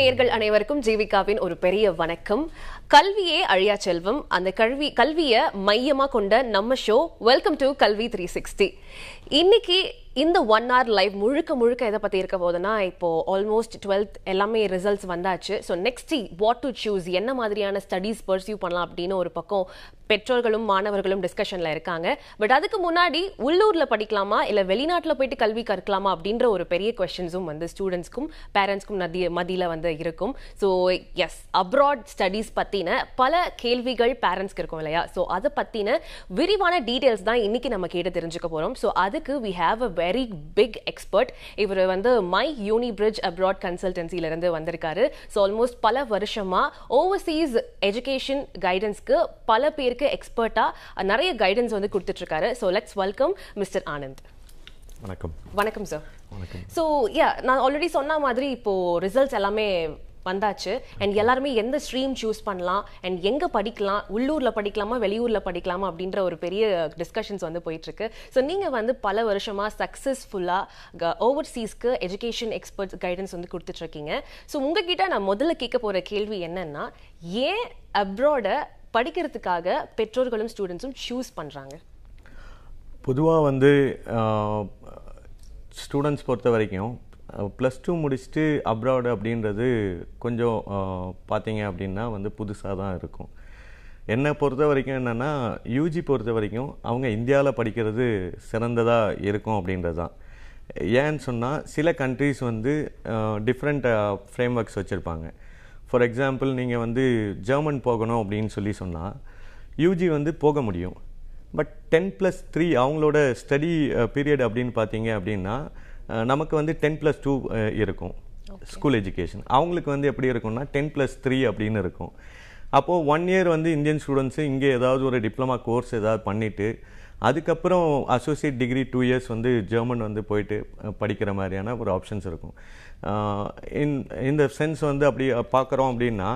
நேர்கள் அனைவருக்கும் ஜீவிகாவின் ஒரு பெரிய வணக்கம் கல்வியே அழியா செல்வம் அந்த கல்வி கல்வியை மையமாக கொண்ட நம்ம show welcome to Kalvi three sixty இன்னைக்கு இந்த ஒன் ஹவர் லைவ் முழுக்க முழுக்க எதை பற்றி இருக்க போதுன்னா இப்போது ஆல்மோஸ்ட் டுவெல்த் எல்லாமே ரிசல்ட்ஸ் வந்தாச்சு so next what to choose என்ன மாதிரியான ஸ்டடீஸ் பர்சியூ பண்ணலாம் அப்படின்னு ஒரு பக்கம் பெற்றோர்களும் மாணவர்களும் டிஸ்கஷனில் இருக்காங்க பட் அதுக்கு முன்னாடி உள்ளூரில் படிக்கலாமா இல்லை வெளிநாட்டில் போயிட்டு கல்வி கற்கலாமா அப்படின்ற ஒரு பெரிய கொஷின்ஸும் வந்து ஸ்டூடெண்ட்ஸ்க்கும் பேரண்ட்ஸ்க்கும் நதிய மதியில் வந்து இருக்கும் ஸோ எஸ் அப்ராட் ஸ்டடீஸ் பற்றின பல கேள்விகள் பேரண்ட்ஸ்க்கு இருக்கும் இல்லையா ஸோ அதை பற்றின விரிவான டீட்டெயில்ஸ் தான் இன்றைக்கி நம்ம கேட்டு தெரிஞ்சுக்க போகிறோம் ஸோ அதுக்கு we have a very big expert இவர் வந்து மை யூனி பிரிட்ஜ் அப்ராட் கன்சல்டன்சிலிருந்து வந்திருக்காரு ஸோ ஆல்மோஸ்ட் பல வருஷமாக ஓவர்சீஸ் எஜுகேஷன் கைடன்ஸ்க்கு பல பேருக்கு எக்ஸ்பர்ட்டாக நிறைய கைடன்ஸ் வந்து கொடுத்துட்ருக்காரு so let's welcome mister Anand வணக்கம் வணக்கம் சார் ஸோ யா நான் ஆல்ரெடி சொன்ன மாதிரி இப்போது ரிசல்ட்ஸ் எல்லாமே வந்தாச்சு அண்ட் எல்லாருமே எந்த ஸ்ட்ரீம் சூஸ் பண்ணலாம் அண்ட் எங்கே படிக்கலாம் உள்ளூரில் படிக்கலாமா வெளியூரில் படிக்கலாமா அப்படின்ற ஒரு பெரிய டிஸ்கஷன்ஸ் வந்து போயிட்டுருக்கு ஸோ நீங்கள் வந்து பல வருஷமாக சக்ஸஸ்ஃபுல்லாக ஓவர்சீஸ்க்கு எஜுகேஷன் எக்ஸ்பர்ட்ஸ் கைடன்ஸ் வந்து கொடுத்துட்ருக்கீங்க ஸோ உங்ககிட்ட நான் முதல்ல கேட்க போகிற கேள்வி என்னென்னா ஏன் அப்ராடை படிக்கிறதுக்காக பெற்றோர்களும் ஸ்டூடெண்ட்ஸும் சூஸ் பண்ணுறாங்க பொதுவாக வந்து ஸ்டூடெண்ட்ஸ் பொறுத்த வரைக்கும் ப்ளஸ் டூ முடிச்சுட்டு அப்ராடு அப்படின்றது கொஞ்சம் பார்த்தீங்க அப்படின்னா வந்து புதுசாக தான் இருக்கும் என்னை பொறுத்த வரைக்கும் என்னென்னா யூஜி பொறுத்த வரைக்கும் அவங்க இந்தியாவில் படிக்கிறது சிறந்ததாக இருக்கும் அப்படின்றது தான் ஏன்னு சொன்னால் சில கண்ட்ரீஸ் வந்து டிஃப்ரெண்ட் ஃப்ரேம் ஒர்க்ஸ் வச்சுருப்பாங்க ஃபார் எக்ஸாம்பிள் நீங்கள் வந்து ஜெர்மன் போகணும் அப்படின்னு சொல்லி சொன்னால் யூஜி வந்து போக முடியும் பட் டென் ப்ளஸ் த்ரீ அவங்களோட ஸ்டடி பீரியட் அப்படின்னு பார்த்தீங்க அப்படின்னா நமக்கு வந்து டென் ப்ளஸ் டூ இருக்கும் ஸ்கூல் எஜுகேஷன் அவங்களுக்கு வந்து எப்படி இருக்கும்னா டென் ப்ளஸ் த்ரீ அப்படின்னு இருக்கும் அப்போது ஒன் இயர் வந்து இந்தியன் ஸ்டூடெண்ட்ஸு இங்கே ஏதாவது ஒரு டிப்ளமா கோர்ஸ் ஏதாவது பண்ணிவிட்டு அதுக்கப்புறம் அசோசியேட் டிகிரி டூ இயர்ஸ் வந்து ஜெர்மன் வந்து போயிட்டு படிக்கிற மாதிரியான ஒரு ஆப்ஷன்ஸ் இருக்கும் இன் இந்த சென்ஸ் வந்து அப்படி பார்க்குறோம் அப்படின்னா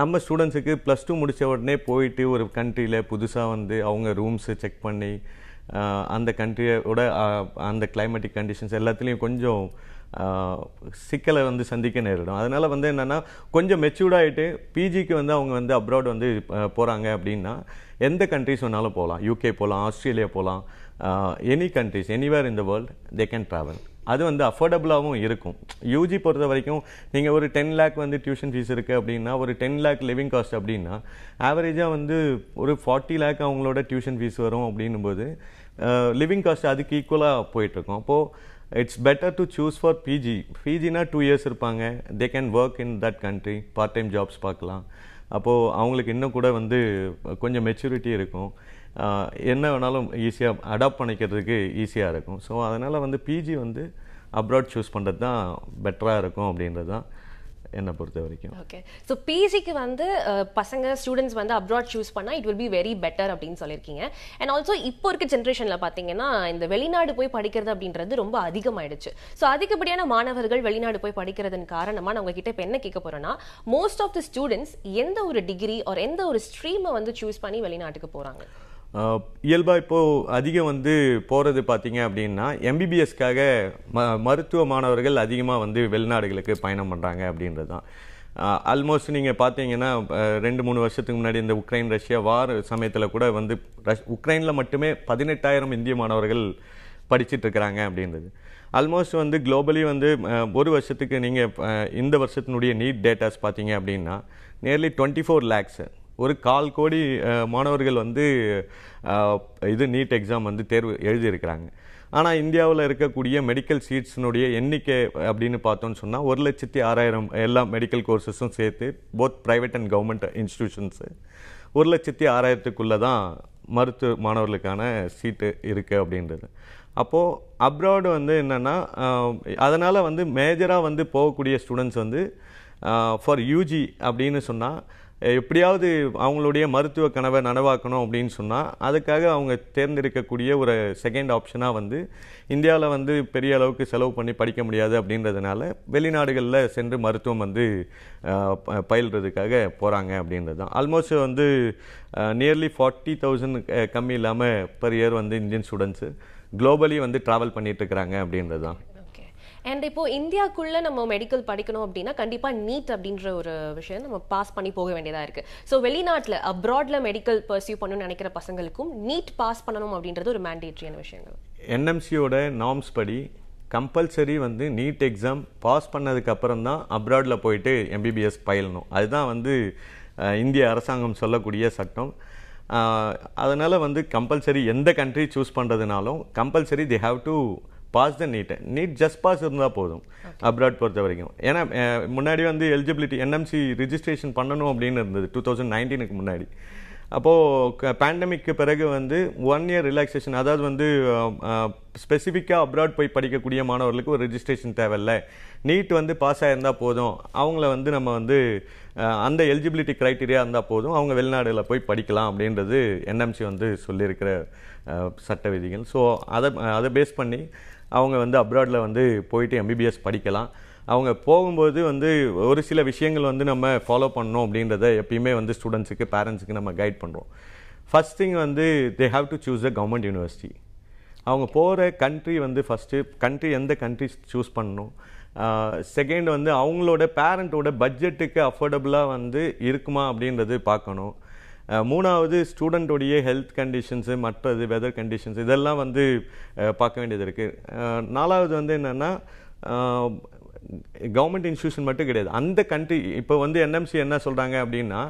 நம்ம ஸ்டூடெண்ட்ஸுக்கு ப்ளஸ் டூ முடித்த உடனே போயிட்டு ஒரு கண்ட்ரியில் புதுசாக வந்து அவங்க ரூம்ஸு செக் பண்ணி அந்த கண்ட்ரியோட அந்த கிளைமேட்டிக் கண்டிஷன்ஸ் எல்லாத்துலேயும் கொஞ்சம் சிக்கலை வந்து சந்திக்க நேரிடும் அதனால் வந்து என்னென்னா கொஞ்சம் மெச்சூர்டாகிட்டு பிஜிக்கு வந்து அவங்க வந்து அப்ராட் வந்து போகிறாங்க அப்படின்னா எந்த கண்ட்ரிஸ் வேணாலும் போகலாம் யூகே போகலாம் ஆஸ்திரேலியா போகலாம் any countries anywhere in the world they can travel அது வந்து அஃபோர்டபுளாகவும் இருக்கும் யூஜி பொறுத்த வரைக்கும் நீங்கள் ஒரு டென் லேக் வந்து டியூஷன் ஃபீஸ் இருக்குது அப்படின்னா ஒரு டென் லேக் லிவிங் காஸ்ட் அப்படின்னா ஆவரேஜாக வந்து ஒரு ஃபார்ட்டி லேக் அவங்களோட டியூஷன் ஃபீஸ் வரும் அப்படின்னும்போது லிவிங் காஸ்ட் அதுக்கு ஈக்குவலாக போயிட்டுருக்கோம் அப்போது it's better to choose for PG பிஜினா டூ இயர்ஸ் இருப்பாங்க they can work in that country part time jobs பார்க்கலாம் அப்போது அவங்களுக்கு இன்னும் கூட வந்து கொஞ்சம் மெச்சூரிட்டி இருக்கும் என்ன வேணாலும் ஈஸியாக அடாப்ட் பண்ணிக்கிறதுக்கு ஈஸியாக இருக்கும் ஸோ அதனால் வந்து பிஜி வந்து அப்ராட் சூஸ் பண்ணுறது தான் பெட்டராக இருக்கும் அப்படின்றது தான் என்னை பொறுத்த வரைக்கும் ஓகே ஸோ பிஜிக்கு வந்து பசங்க ஸ்டூடெண்ட்ஸ் வந்து அப்ராட் சூஸ் பண்ணால் it will be very better அப்படின்னு சொல்லியிருக்கீங்க அண்ட் ஆல்சோ இப்போ இருக்க ஜென்ரேஷனில் பார்த்தீங்கன்னா இந்த வெளிநாடு போய் படிக்கிறது அப்படின்றது ரொம்ப அதிகமாயிடுச்சு ஸோ அதிகப்படியான மாணவர்கள் வெளிநாடு போய் படிக்கிறதன் காரணமாக நான் உங்ககிட்ட இப்போ என்ன கேட்க போகிறேன்னா மோஸ்ட் ஆஃப் த ஸ்டூடெண்ட்ஸ் எந்த ஒரு டிகிரி ஒரு எந்த ஒரு ஸ்ட்ரீமை வந்து சூஸ் பண்ணி வெளிநாட்டுக்கு போகிறாங்க இயல்பாக இப்போது அதிகம் வந்து போகிறது பார்த்தீங்க அப்படின்னா எம்பிபிஎஸ்க்காக ம மருத்துவ மாணவர்கள் அதிகமாக வந்து வெளிநாடுகளுக்கு பயணம் பண்ணுறாங்க அப்படின்றது தான் ஆல்மோஸ்ட் நீங்கள் பார்த்தீங்கன்னா ரெண்டு மூணு வருஷத்துக்கு முன்னாடி இந்த உக்ரைன் ரஷ்யா வார் சமயத்தில் கூட வந்து ரஷ் உக்ரைனில் மட்டுமே பதினெட்டாயிரம் இந்திய மாணவர்கள் படிச்சுட்டு இருக்கிறாங்க அப்படின்றது ஆல்மோஸ்ட் வந்து குளோபலி வந்து ஒரு வருஷத்துக்கு நீங்கள் இந்த வருஷத்தினுடைய நீட் டேட்டாஸ் பார்த்தீங்க அப்படின்னா நியர்லி டுவெண்ட்டி ஃபோர் லேக்ஸு ஒரு கால் கோடி மாணவர்கள் வந்து இது நீட் எக்ஸாம் வந்து தேர்வு எழுதியிருக்கிறாங்க ஆனால் இந்தியாவில் இருக்கக்கூடிய மெடிக்கல் சீட்ஸினுடைய எண்ணிக்கை அப்படின்னு பார்த்தோன்னு சொன்னால் ஒரு லட்சத்தி ஆறாயிரம் எல்லா மெடிக்கல் கோர்சஸும் சேர்த்து both private and government institutions ஒரு லட்சத்தி ஆறாயிரத்துக்குள்ளே தான் மருத்துவ மாணவர்களுக்கான சீட்டு இருக்குது அப்படின்றது அப்போது அப்ராடு வந்து என்னென்னா அதனால் வந்து மேஜராக வந்து போகக்கூடிய ஸ்டூடெண்ட்ஸ் வந்து ஃபார் யூஜி அப்படின்னு சொன்னால் எப்படியாவது அவங்களுடைய மருத்துவ கனவை நனவாக்கணும் அப்படின்னு சொன்னால் அதுக்காக அவங்க தேர்ந்தெடுக்கக்கூடிய ஒரு செகண்ட் ஆப்ஷனாக வந்து இந்தியாவில் வந்து பெரிய அளவுக்கு செலவு பண்ணி படிக்க முடியாது அப்படின்றதுனால வெளிநாடுகளில் சென்று மருத்துவம் வந்து பயில்றதுக்காக போகிறாங்க அப்படின்றது தான் ஆல்மோஸ்ட் வந்து நியர்லி ஃபார்ட்டி தௌசண்ட் கம்மி இல்லாமல் பர் இயர் வந்து இந்தியன் ஸ்டூடெண்ட்ஸு குளோபலி வந்து ட்ராவல் பண்ணிகிட்ருக்குறாங்க அப்படின்றது தான் அண்ட் இப்போ இந்தியாக்குள்ள நம்ம மெடிக்கல் படிக்கணும் அப்படின்னா கண்டிப்பா நீட் அப்படின்ற ஒரு விஷயம் நம்ம பாஸ் பண்ணி போக வேண்டியதா இருக்கு ஸோ வெளிநாட்டில் அப்ராட்ல மெடிக்கல் பர்சியூ பண்ணணும்னு நினைக்கிற பசங்களுக்கும் நீட் பாஸ் பண்ணணும் அப்படின்றது ஒரு மேண்டேட்ரியான விஷயங்கள் என்எம்சியோட நாம்ஸ் படி கம்பல்சரி வந்து நீட் எக்ஸாம் பாஸ் பண்ணதுக்கப்புறம் தான் அப்ராடில் போயிட்டு எம்பிபிஎஸ் பயிலணும் அதுதான் வந்து இந்திய அரசாங்கம் சொல்லக்கூடிய சட்டம் அதனால் வந்து கம்பல்சரி எந்த கண்ட்ரி சூஸ் பண்ணுறதுனாலும் compulsory they have to pass the நீட்டை நீட் ஜஸ்ட் பாஸ் இருந்தால் போதும் அப்ராட் பொறுத்த வரைக்கும் ஏன்னா முன்னாடி வந்து எலிஜிபிலிட்டி என்எம்சி ரிஜிஸ்ட்ரேஷன் பண்ணணும் அப்படின்னு இருந்தது டூ தௌசண்ட் நைன்டீனுக்கு முன்னாடி அப்போது பேண்டமிக்கு பிறகு வந்து ஒன் இயர் ரிலாக்ஸேஷன் அதாவது வந்து ஸ்பெசிஃபிக்காக அப்ராட் போய் படிக்கக்கூடிய மாணவர்களுக்கு ஒரு ரிஜிஸ்ட்ரேஷன் தேவையில்லை நீட் வந்து பாஸ் ஆகிருந்தால் போதும் அவங்கள வந்து நம்ம வந்து அந்த எலிஜிபிலிட்டி க்ரைட்டீரியா இருந்தால் போதும் அவங்க வெளிநாடுகளில் போய் படிக்கலாம் அப்படின்றது என்எம்சி வந்து சொல்லியிருக்கிற சட்ட விதிகள் ஸோ அதை அதை பேஸ் பண்ணி அவங்க வந்து அப்ராடில் வந்து போயிட்டு எம்பிபிஎஸ் படிக்கலாம் அவங்க போகும்போது வந்து ஒரு சில விஷயங்கள் வந்து நம்ம ஃபாலோ பண்ணோம் அப்படின்றத எப்பயுமே வந்து ஸ்டூடெண்ட்ஸுக்கு பேரண்ட்ஸுக்கு நம்ம கைட் பண்ணுறோம் ஃபஸ்ட் திங் வந்து they have to choose a government university அவங்க போகிற கண்ட்ரி வந்து ஃபஸ்ட்டு கண்ட்ரி எந்த கண்ட்ரி சூஸ் பண்ணணும் செகண்ட் வந்து அவங்களோட பேரண்ட்டோட பட்ஜெட்டுக்கு அஃபோர்டபுளாக வந்து இருக்குமா அப்படின்றது பார்க்கணும் மூணாவது ஸ்டூடெண்ட்டுடைய ஹெல்த் கண்டிஷன்ஸு மற்றது வெதர் கண்டிஷன்ஸ் இதெல்லாம் வந்து பார்க்க வேண்டியது இருக்குது நாலாவது வந்து என்னென்னா கவர்மெண்ட் இன்ஸ்டியூஷன் மட்டும் கிடையாது அந்த கண்ட்ரி இப்போ வந்து என்எம்சி என்ன சொல்கிறாங்க அப்படின்னா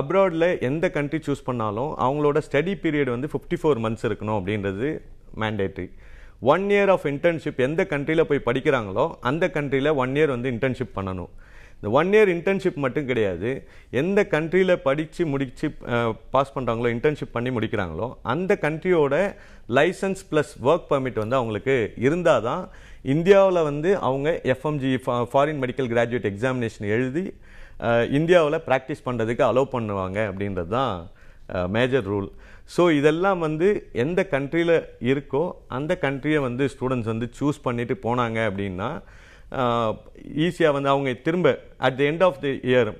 அப்ராடில் எந்த கண்ட்ரி சூஸ் பண்ணாலும் அவங்களோட ஸ்டடி பீரியட் வந்து ஃபிஃப்டி ஃபோர் மந்த்ஸ் இருக்கணும் அப்படின்றது mandatory one year of internship எந்த கண்ட்ரியில் போய் படிக்கிறாங்களோ அந்த கண்ட்ரியில் ஒன் இயர் வந்து இன்டர்ன்ஷிப் பண்ணணும் இந்த ஒன் இயர் இன்டர்ன்ஷிப் மட்டும் கிடையாது எந்த கண்ட்ரியில் படித்து முடித்து பாஸ் பண்ணுறாங்களோ இன்டர்ன்ஷிப் பண்ணி முடிக்கிறாங்களோ அந்த கண்ட்ரியோட லைசன்ஸ் ப்ளஸ் ஒர்க் பர்மிட் வந்து அவங்களுக்கு இருந்தால் தான் இந்தியாவில் வந்து அவங்க FMG foreign medical graduate examination எழுதி இந்தியாவில் ப்ராக்டிஸ் பண்ணுறதுக்கு அலோவ் பண்ணுவாங்க அப்படின்றது தான் மேஜர் ரூல் ஸோ இதெல்லாம் வந்து எந்த கண்ட்ரியில் இருக்கோ அந்த கண்ட்ரியை வந்து ஸ்டூடெண்ட்ஸ் வந்து சூஸ் பண்ணிவிட்டு போனாங்க அப்படின்னா ஈஸியாக வந்து அவங்க திரும்ப at the end of the year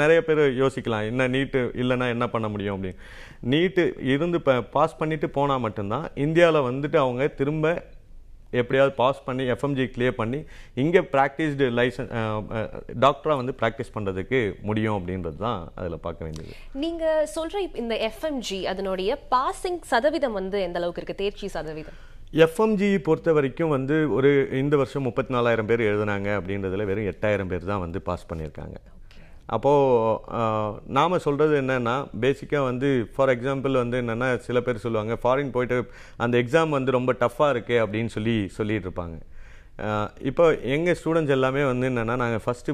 நிறைய பேர் யோசிக்கலாம் என்ன நீட்டு இல்லைன்னா என்ன பண்ண முடியும் அப்படின்னு நீட்டு இருந்து இப்போ பாஸ் பண்ணிவிட்டு போனால் மட்டும்தான் இந்தியாவில் வந்துட்டு அவங்க திரும்ப எப்படியாவது பாஸ் பண்ணி எஃப்எம்ஜி கிளியர் பண்ணி இங்கே ப்ராக்டிஸ்டு லைசன் டாக்டராக வந்து ப்ராக்டிஸ் பண்ணுறதுக்கு முடியும் அப்படின்றது தான் அதில் பார்க்க வேண்டியது நீங்கள் சொல்கிற இந்த எஃப்எம்ஜி அதனுடைய பாசிங் சதவீதம் வந்து எந்த அளவுக்கு இருக்குது தேர்ச்சி சதவீதம் எஃப்எம்ஜி பொறுத்த வரைக்கும் வந்து ஒரு இந்த வருஷம் முப்பத்தி நாலாயிரம் பேர் எழுதுனாங்க அப்படின்றதுல வெறும் எட்டாயிரம் பேர் தான் வந்து பாஸ் பண்ணியிருக்காங்க அப்போது நாம் சொல்கிறது என்னென்னா பேசிக்காக வந்து ஃபார் எக்ஸாம்பிள் வந்து என்னென்னா சில பேர் சொல்லுவாங்க ஃபாரின் போயிட்டு அந்த எக்ஸாம் வந்து ரொம்ப டஃப்பாக இருக்குது அப்படின்னு சொல்லி சொல்லிகிட்ருப்பாங்க இப்போ எங்கள் ஸ்டூடெண்ட்ஸ் எல்லாமே வந்து என்னென்னா நாங்கள் ஃபஸ்ட்டு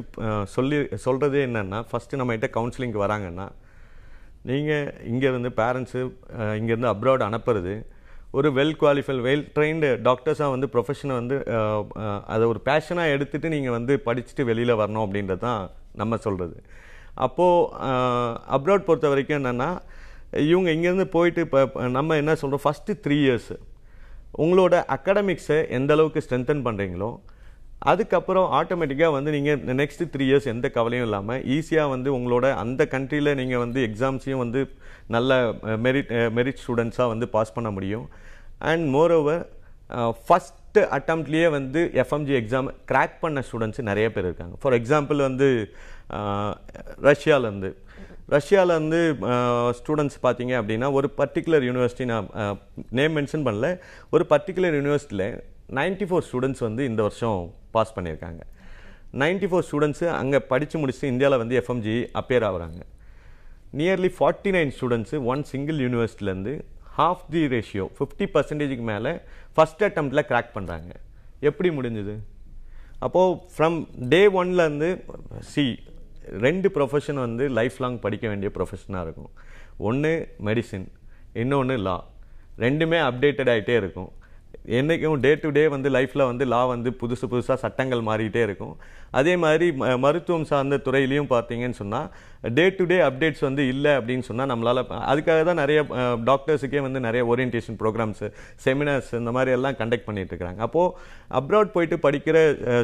சொல்லி சொல்கிறதே என்னென்னா ஃபஸ்ட்டு நம்மகிட்ட கவுன்சிலிங்க்கு வராங்கன்னா நீங்கள் இங்கேருந்து பேரண்ட்ஸு இங்கேருந்து அப்ராட் அனுப்புறது ஒரு வெல் குவாலிஃபைட் வெல் ட்ரெயின்டு டாக்டர்ஸாக வந்து ப்ரொஃபஷனை வந்து அதை ஒரு பேஷனாக எடுத்துகிட்டு நீங்கள் வந்து படிச்சுட்டு வெளியில் வரணும் அப்படின்றது தான் நம்ம சொல்கிறது அப்போது அப்ராட் பொறுத்த வரைக்கும் என்னென்னா இவங்க இங்கேருந்து போயிட்டு இப்போ நம்ம என்ன சொல்கிறோம் ஃபஸ்ட்டு த்ரீ இயர்ஸு உங்களோட அகாடமிக்ஸை எந்த அளவுக்கு ஸ்ட்ரென்தன் பண்ணுறீங்களோ அதுக்கப்புறம் ஆட்டோமேட்டிக்காக வந்து நீங்கள் நெக்ஸ்ட்டு த்ரீ இயர்ஸ் எந்த கவலையும் இல்லாமல் ஈஸியாக வந்து உங்களோட அந்த கண்ட்ரியில் நீங்கள் வந்து எக்ஸாம்ஸையும் வந்து நல்ல மெரிட் மெரிட் ஸ்டூடெண்ட்ஸாக வந்து பாஸ் பண்ண முடியும் அண்ட் மோரோவர் ஃபஸ்ட்டு அட்டம்ப்ட்லேயே வந்து எஃப்எம்ஜி எக்ஸாம் கிராக் பண்ண ஸ்டூடெண்ட்ஸ் நிறைய பேர் இருக்காங்க ஃபார் எக்ஸாம்பிள் வந்து ரஷ்யாவிலேருந்து ரஷ்யாவிலேருந்து ஸ்டூடெண்ட்ஸ் பார்த்தீங்க அப்படின்னா ஒரு பர்டிகுலர் யூனிவர்சிட்டி நான் நேம் மென்ஷன் பண்ணல ஒரு பர்டிகுலர் யூனிவர்சிட்டியில் நைன்ட்டி ஃபோர் ஸ்டூடெண்ட்ஸ் வந்து இந்த வருஷம் பாஸ் பண்ணியிருக்காங்க நைன்டி ஃபோர் ஸ்டூடெண்ட்ஸு அங்கே படித்து முடிச்சு இந்தியாவில் வந்து எஃப்எம்ஜி அப்பேர் ஆகுறாங்க nearly forty nine students one single யூனிவர்சிட்டிலேருந்து ஹாஃப் தி ரேஷியோ ஃபிஃப்டி பர்சன்டேஜுக்கு மேலே ஃபஸ்ட் அட்டம்ப்டில் க்ராக் பண்ணுறாங்க எப்படி முடிஞ்சுது அப்போது ஃப்ரம் டே ஒன்லேருந்து சி ரெண்டு ப்ரொஃபஷன் வந்து லைஃப் லாங் படிக்க வேண்டிய ப்ரொஃபஷனாக இருக்கும் ஒன்று மெடிசின் இன்னொன்று லா ரெண்டுமே அப்டேட்டட் ஆகிட்டே இருக்கும் என்றைக்கும் டே டு டே வந்து லைஃப்பில் வந்து லா வந்து புதுசு புதுசாக சட்டங்கள் மாறிக்கிட்டே இருக்கும் அதே மாதிரி மருத்துவம் சார்ந்த துறையிலையும் பார்த்தீங்கன்னு சொன்னால் டே டு டே அப்டேட்ஸ் வந்து இல்லை அப்படின்னு சொன்னால் நம்மளால் அதுக்காக தான் நிறைய டாக்டர்ஸுக்கே வந்து நிறைய ஓரியன்டேஷன் ப்ரோக்ராம்ஸு செமினார்ஸ் இந்த மாதிரி எல்லாம் கண்டக்ட் பண்ணிகிட்டு அப்போது அப்ராட் போயிட்டு படிக்கிற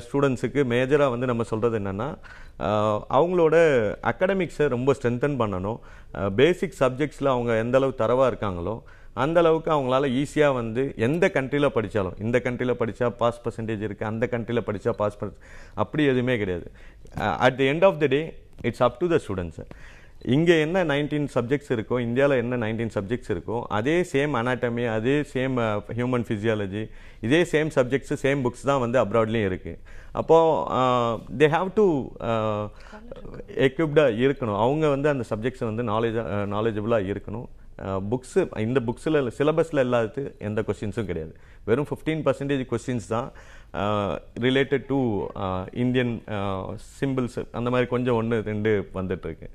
ஸ்டூடெண்ட்ஸுக்கு மேஜராக வந்து நம்ம சொல்கிறது என்னென்னா அவங்களோட அகடமிக்ஸை ரொம்ப ஸ்ட்ரென்தன் பண்ணணும் பேசிக் சப்ஜெக்ட்ஸில் அவங்க எந்தளவு தரவாக இருக்காங்களோ அந்த அளவுக்கு அவங்களால ஈஸியாக வந்து எந்த கண்ட்ரியில் படித்தாலும் இந்த கண்ட்ரியில் படித்தா பாஸ் பர்சன்டேஜ் இருக்குது அந்த கண்ட்ரியில் படித்தா பாஸ் பர்சன்ட் அப்படி எதுவுமே கிடையாது at the end of the day it's up to the students இங்கே என்ன நைன்டீன் சப்ஜெக்ட்ஸ் இருக்கோ இந்தியாவில் என்ன நைன்டீன் சப்ஜெக்ட்ஸ் இருக்கோ அதே சேம் அனாட்டமி அதே சேம் ஹியூமன் ஃபிசியாலஜி இதே சேம் சப்ஜெக்ட்ஸு சேம் புக்ஸ் தான் வந்து அப்ராட்லேயும் இருக்குது அப்போது தே ஹாவ் டு எக்யூப்டாக இருக்கணும் அவங்க வந்து அந்த சப்ஜெக்ட்ஸை வந்து நாலேஜ் நாலேஜபிளாக இருக்கணும் புக்ஸு இந்த புக்ஸில் சிலபஸில் இல்லாதது எந்த கொஷின்ஸும் கிடையாது வெறும் ஃபிஃப்டீன் பர்சன்டேஜ் கொஷின்ஸ் தான் ரிலேட்டட் டு இந்தியன் சிம்பிள்ஸ் அந்த மாதிரி கொஞ்சம் ஒன்று ரெண்டு வந்துட்டுருக்கு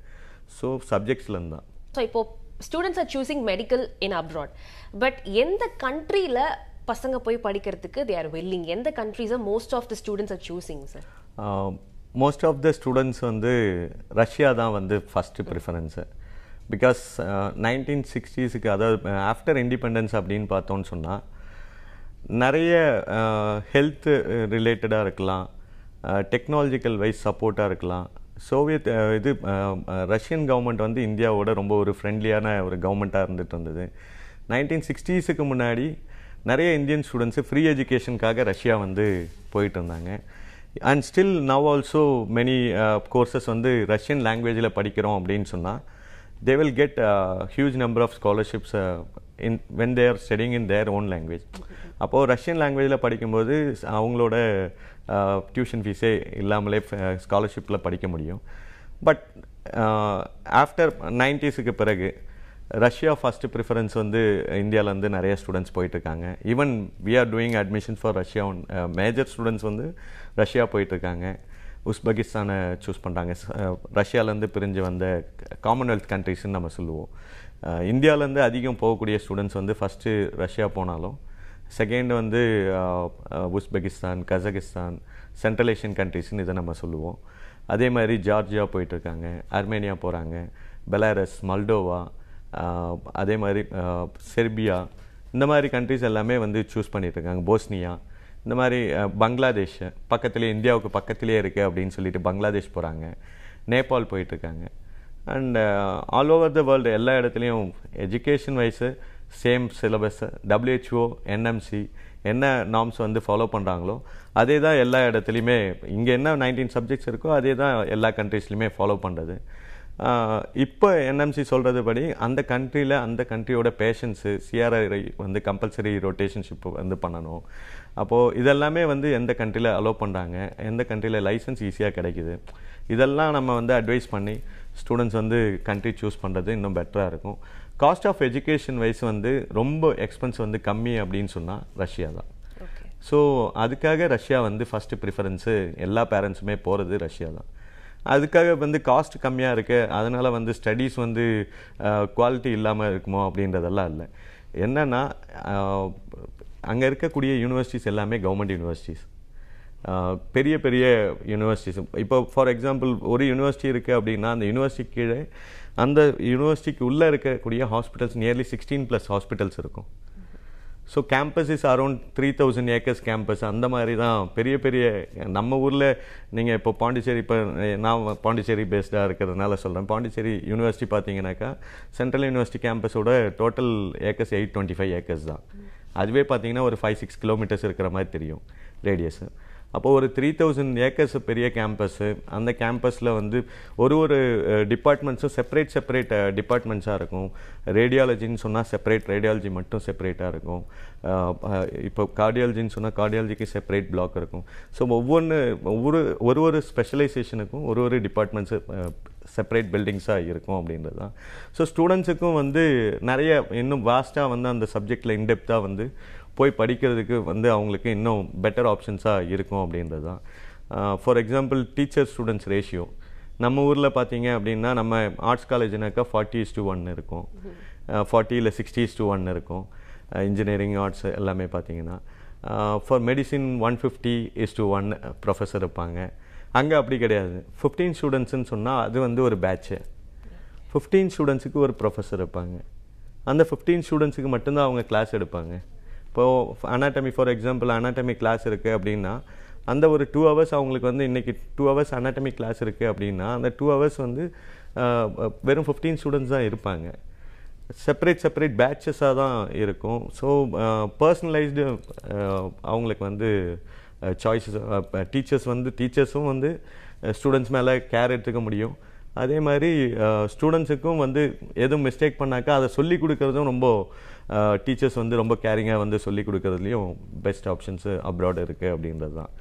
ஸோ சப்ஜெக்ட்ஸ்லேருந்து தான் ஸோ இப்போது students are choosing medical in abroad but எந்த கண்ட்ரியில் பசங்க போய் படிக்கிறதுக்கு தே ஆர் வில்லிங் எந்த கண்ட்ரிஸை most of the students are choosing sir most of the students வந்து ரஷ்யா தான் வந்து ஃபஸ்ட்டு ப்ரிஃபரன்ஸு பிகாஸ் நைன்டீன் சிக்ஸ்டீஸுக்கு அதாவது ஆஃப்டர் uh, இண்டிபெண்டன்ஸ் அப்படின்னு பார்த்தோன்னு சொன்னால் நிறைய ஹெல்த்து uh, ரிலேட்டடாக uh, இருக்கலாம் டெக்னாலஜிக்கல் வைஸ் சப்போர்ட்டாக இருக்கலாம் சோவியத் இது ரஷ்யன் கவர்மெண்ட் வந்து இந்தியாவோட ரொம்ப ஒரு ஃப்ரெண்ட்லியான ஒரு கவர்மெண்ட்டாக இருந்துகிட்டு இருந்தது நைன்டீன் சிக்ஸ்டீஸுக்கு முன்னாடி நிறைய இந்தியன் ஸ்டூடெண்ட்ஸு ஃப்ரீ எஜுகேஷனுக்காக ரஷ்யா வந்து போயிட்டு இருந்தாங்க and still now also many courses வந்து ரஷ்யன் லாங்குவேஜில் படிக்கிறோம் அப்படின்னு சொன்னால் they will get huge number of scholarships in when their they in their own their அப்போது ரஷ்யன் லாங்குவேஜில் படிக்கும்போது அவங்களோட டியூஷன் uh, ஃபீஸே இல்லாமலே ஸ்காலர்ஷிப்பில் uh, படிக்க முடியும் பட் ஆஃப்டர் நைன்டிஸுக்கு பிறகு ரஷ்யா ஃபஸ்ட்டு ப்ரிஃபரன்ஸ் வந்து இந்தியாவிலேருந்து நிறைய ஸ்டூடெண்ட்ஸ் போயிட்டுருக்காங்க even we are doing admission for Russia one major students வந்து ரஷ்யா போயிட்டுருக்காங்க உஸ்பெகிஸ்தானை சூஸ் பண்ணுறாங்க ரஷ்யாவிலேருந்து பிரிஞ்சு வந்த காமன்வெல்த் கண்ட்ரிஸ்ன்னு நம்ம சொல்லுவோம் இந்தியாவிலேருந்து அதிகம் போகக்கூடிய ஸ்டூடெண்ட்ஸ் வந்து ஃபஸ்ட்டு ரஷ்யா போனாலும் செகண்ட் வந்து உஸ்பெகிஸ்தான் கஜகிஸ்தான் சென்ட்ரல் ஏஷியன் கண்ட்ரிஸ்னு இதை நம்ம சொல்லுவோம் அதே மாதிரி ஜார்ஜியா போயிட்டுருக்காங்க அர்மேனியா போகிறாங்க பெலாரஸ் மல்டோவா அதே மாதிரி செர்பியா இந்த மாதிரி கண்ட்ரிஸ் எல்லாமே வந்து சூஸ் பண்ணிகிட்ருக்காங்க போஸ்னியா இந்த மாதிரி பங்களாதேஷ் பக்கத்துலேயே இந்தியாவுக்கு பக்கத்துலேயே இருக்குது அப்படின்னு சொல்லிட்டு பங்களாதேஷ் போகிறாங்க நேபாள் போயிட்டுருக்காங்க and all over the world எல்லா இடத்துலையும் education wise same syllabus WHO NMC என்ன நாம்ஸ் வந்து ஃபாலோ பண்ணுறாங்களோ அதே தான் எல்லா இடத்துலையுமே இங்கே என்ன நைன்டீன் சப்ஜெக்ட்ஸ் இருக்கோ அதே தான் எல்லா கண்ட்ரீஸ்லையுமே ஃபாலோ பண்ணுறது இப்போ என்எம்சி சொல்கிறது படி அந்த கண்ட்ரியில் அந்த கண்ட்ரியோட பேஷன்ஸு சிஆர்ஐ வந்து கம்பல்சரி ரொட்டேஷன்ஷிப் வந்து பண்ணணும் அப்போது இதெல்லாமே வந்து எந்த கண்ட்ரியில் அலோவ் பண்ணுறாங்க எந்த கண்ட்ரியில் லைசன்ஸ் ஈஸியாக கிடைக்கிது இதெல்லாம் நம்ம வந்து அட்வைஸ் பண்ணி ஸ்டூடெண்ட்ஸ் வந்து கண்ட்ரி சூஸ் பண்ணுறது இன்னும் பெட்டராக இருக்கும் காஸ்ட் ஆஃப் எஜுகேஷன் வைஸ் வந்து ரொம்ப எக்ஸ்பென்ஸ் வந்து கம்மி அப்படின்னு சொன்னால் ரஷ்யா தான் ஸோ அதுக்காக ரஷ்யா வந்து ஃபஸ்ட்டு ப்ரிஃபரன்ஸு எல்லா பேரண்ட்ஸுமே போகிறது ரஷ்யா தான் அதுக்காக வந்து காஸ்ட் கம்மியாக இருக்குது அதனால் வந்து ஸ்டடீஸ் வந்து குவாலிட்டி இல்லாமல் இருக்குமோ அப்படின்றதெல்லாம் இல்லை என்னென்னா அங்கே இருக்கக்கூடிய யூனிவர்சிட்டிஸ் எல்லாமே கவர்மெண்ட் யூனிவர்சிட்டிஸ் பெரிய பெரிய யூனிவர்சிட்டிஸ் இப்போ ஃபார் எக்ஸாம்பிள் ஒரு யூனிவர்சிட்டி இருக்குது அப்படின்னா அந்த யூனிவர்சிட்டி கீழே அந்த யூனிவர்சிட்டிக்கு உள்ளே இருக்கக்கூடிய hospitals nearly sixteen plus hospitals இருக்கும் so campus is around three thousand acres campus அந்த மாதிரி தான் பெரிய பெரிய நம்ம ஊரில் நீங்கள் இப்போ பாண்டிச்சேரி இப்போ நான் பாண்டிச்சேரி பேஸ்டாக இருக்கிறதுனால சொல்கிறேன் பாண்டிச்சேரி யூனிவர்சிட்டி பார்த்தீங்கன்னாக்கா சென்ட்ரல் யூனிவர்சிட்டி கேம்பஸோட total acres eight twenty five acres தான் அதுவே பார்த்தீங்கன்னா ஒரு ஃபைவ் சிக்ஸ் கிலோமீட்டர்ஸ் இருக்கிற மாதிரி தெரியும் ரேடியஸு அப்போது ஒரு த்ரீ தௌசண்ட் ஏக்கர்ஸ் பெரிய கேம்பஸ்ஸு அந்த கேம்பஸில் வந்து ஒரு ஒரு டிபார்ட்மெண்ட்ஸும் செப்பரேட் செப்பரேட் டிபார்ட்மெண்ட்ஸாக இருக்கும் ரேடியாலஜின்னு சொன்னால் செப்பரேட் ரேடியாலஜி மட்டும் செப்பரேட்டாக இருக்கும் இப்போ கார்டியாலஜின்னு சொன்னால் கார்டியாலஜிக்கு செப்பரேட் பிளாக் இருக்கும் ஸோ ஒவ்வொன்று ஒவ்வொரு ஒரு ஒரு ஸ்பெஷலைசேஷனுக்கும் ஒரு ஒரு டிபார்ட்மெண்ட்ஸு செப்பரேட் பில்டிங்ஸாக இருக்கும் அப்படின்றது தான் ஸோ ஸ்டூடெண்ட்ஸுக்கும் வந்து நிறைய இன்னும் வாஸ்ட்டாக வந்து அந்த சப்ஜெக்டில் இன்டெப்த்தாக வந்து போய் படிக்கிறதுக்கு வந்து அவங்களுக்கு இன்னும் பெட்டர் ஆப்ஷன்ஸாக இருக்கும் அப்படின்றது தான் for example teacher students ratio நம்ம ஊரில் பார்த்தீங்க அப்படின்னா நம்ம ஆர்ட்ஸ் காலேஜ்னாக்கா ஃபார்ட்டி இஸ் டூ ஒன் இருக்கும் ஃபார்ட்டி இல்லை சிக்ஸ்டி இஸ் டூ ஒன் இருக்கும் இன்ஜினியரிங் ஆர்ட்ஸ் எல்லாமே பார்த்தீங்கன்னா for medicine one fifty is to one professor இருப்பாங்க அங்கே அப்படி கிடையாது ஃபிஃப்டீன் ஸ்டூடெண்ட்ஸ்னு சொன்னால் அது வந்து ஒரு பேட்ச்சு ஃபிஃப்டீன் ஸ்டூடெண்ட்ஸுக்கு ஒரு ப்ரொஃபஸர் இருப்பாங்க அந்த ஃபிஃப்டீன் ஸ்டூடெண்ட்ஸுக்கு மட்டும்தான் அவங்க கிளாஸ் எடுப்பாங்க இப்போது anatomy for example anatomy class இருக்குது அப்படின்னா அந்த ஒரு டூ ஹவர்ஸ் அவங்களுக்கு வந்து இன்றைக்கி டூ ஹவர்ஸ் அனாட்டமி கிளாஸ் இருக்குது அப்படின்னா அந்த டூ ஹவர்ஸ் வந்து வெறும் ஃபிஃப்டீன் ஸ்டூடெண்ட்ஸ் தான் இருப்பாங்க செப்பரேட் செப்பரேட் பேட்சஸாக தான் இருக்கும் ஸோ பர்சனலைஸ்டு அவங்களுக்கு வந்து சாய்ஸஸ் டீச்சர்ஸ் வந்து டீச்சர்ஸும் வந்து ஸ்டூடெண்ட்ஸ் மேலே கேர் எடுத்துக்க முடியும் அதே மாதிரி ஸ்டூடெண்ட்ஸுக்கும் வந்து எதுவும் மிஸ்டேக் பண்ணாக்கா அதை சொல்லிக் கொடுக்குறதும் ரொம்ப டீச்சர்ஸ் வந்து ரொம்ப கேரிங்காக வந்து சொல்லிக் கொடுக்குறதுலையும் பெஸ்ட் ஆப்ஷன்ஸு அப்ராட் இருக்குது அப்படின்றது தான்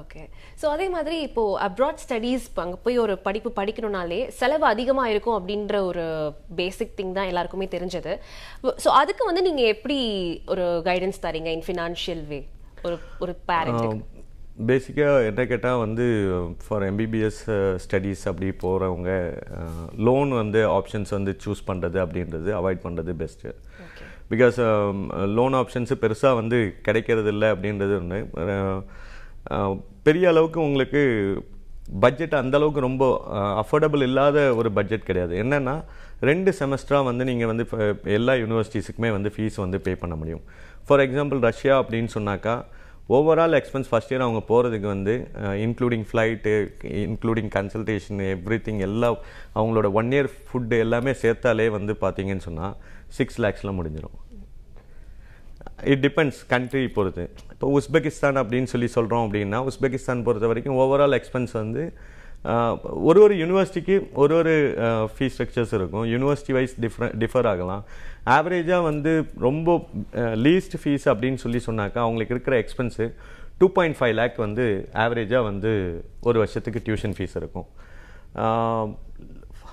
ஓகே ஸோ அதே மாதிரி இப்போது அப்ராட் ஸ்டடீஸ் அங்கே போய் ஒரு படிப்பு படிக்கணும்னாலே செலவு அதிகமாக இருக்கும் அப்படின்ற ஒரு பேசிக் திங் தான் எல்லாருக்குமே தெரிஞ்சது ஸோ அதுக்கு வந்து நீங்கள் எப்படி ஒரு கைடன்ஸ் தரீங்க இன் ஃபினான்ஷியல் வே ஒரு ஒரு பேரண்ட் பேசிக்காக என்ன கேட்டால் வந்து ஃபார் எம்பிபிஎஸ் ஸ்டடீஸ் அப்படி போகிறவங்க லோன் uh, வந்து ஆப்ஷன்ஸ் வந்து சூஸ் பண்ணுறது அப்படின்றது அவாய்ட் பண்ணுறது பெஸ்ட்டு பிகாஸ் லோன் ஆப்ஷன்ஸு பெருசாக வந்து கிடைக்கிறது இல்லை அப்படின்றது ஒன்று uh, uh, பெரிய அளவுக்கு உங்களுக்கு பட்ஜெட் அந்தளவுக்கு ரொம்ப அஃபோர்டபுள் இல்லாத ஒரு பட்ஜெட் கிடையாது என்னென்னா ரெண்டு செமஸ்டராக வந்து நீங்கள் வந்து எல்லா யூனிவர்சிட்டிஸுக்குமே வந்து ஃபீஸ் வந்து பே பண்ண முடியும் ஃபார் எக்ஸாம்பிள் ரஷ்யா அப்படின்னு சொன்னாக்கா ஓவரால் எக்ஸ்பென்ஸ் ஃபஸ்ட் இயர் அவங்க போகிறதுக்கு வந்து including flight including consultation everything எல்லா அவங்களோட ஒன் இயர் ஃபுட்டு எல்லாமே சேர்த்தாலே வந்து பார்த்தீங்கன்னு சொன்னால் சிக்ஸ் லேக்ஸில் முடிஞ்சிடும் இட் டிபெண்ட்ஸ் கண்ட்ரி பொறுத்து இப்போ உஸ்பெகிஸ்தான் அப்படின்னு சொல்லி சொல்கிறோம் அப்படின்னா உஸ்பெகிஸ்தான் பொறுத்த வரைக்கும் ஓவரால் எக்ஸ்பென்ஸ் வந்து ஒரு ஒரு யூனிவர்சிட்டிக்கு ஒரு ஒரு ஃபீஸ் ஸ்ட்ரக்சர்ஸ் இருக்கும் யூனிவர்சிட்டி வைஸ் டிஃப்ரெண்ட் டிஃபர் ஆகலாம் ஆவரேஜாக வந்து ரொம்ப லீஸ்ட் ஃபீஸ் அப்படின்னு சொல்லி சொன்னாக்கா அவங்களுக்கு இருக்கிற expense two point five lakh வந்து ஆவரேஜாக வந்து ஒரு வருஷத்துக்கு டியூஷன் ஃபீஸ் இருக்கும்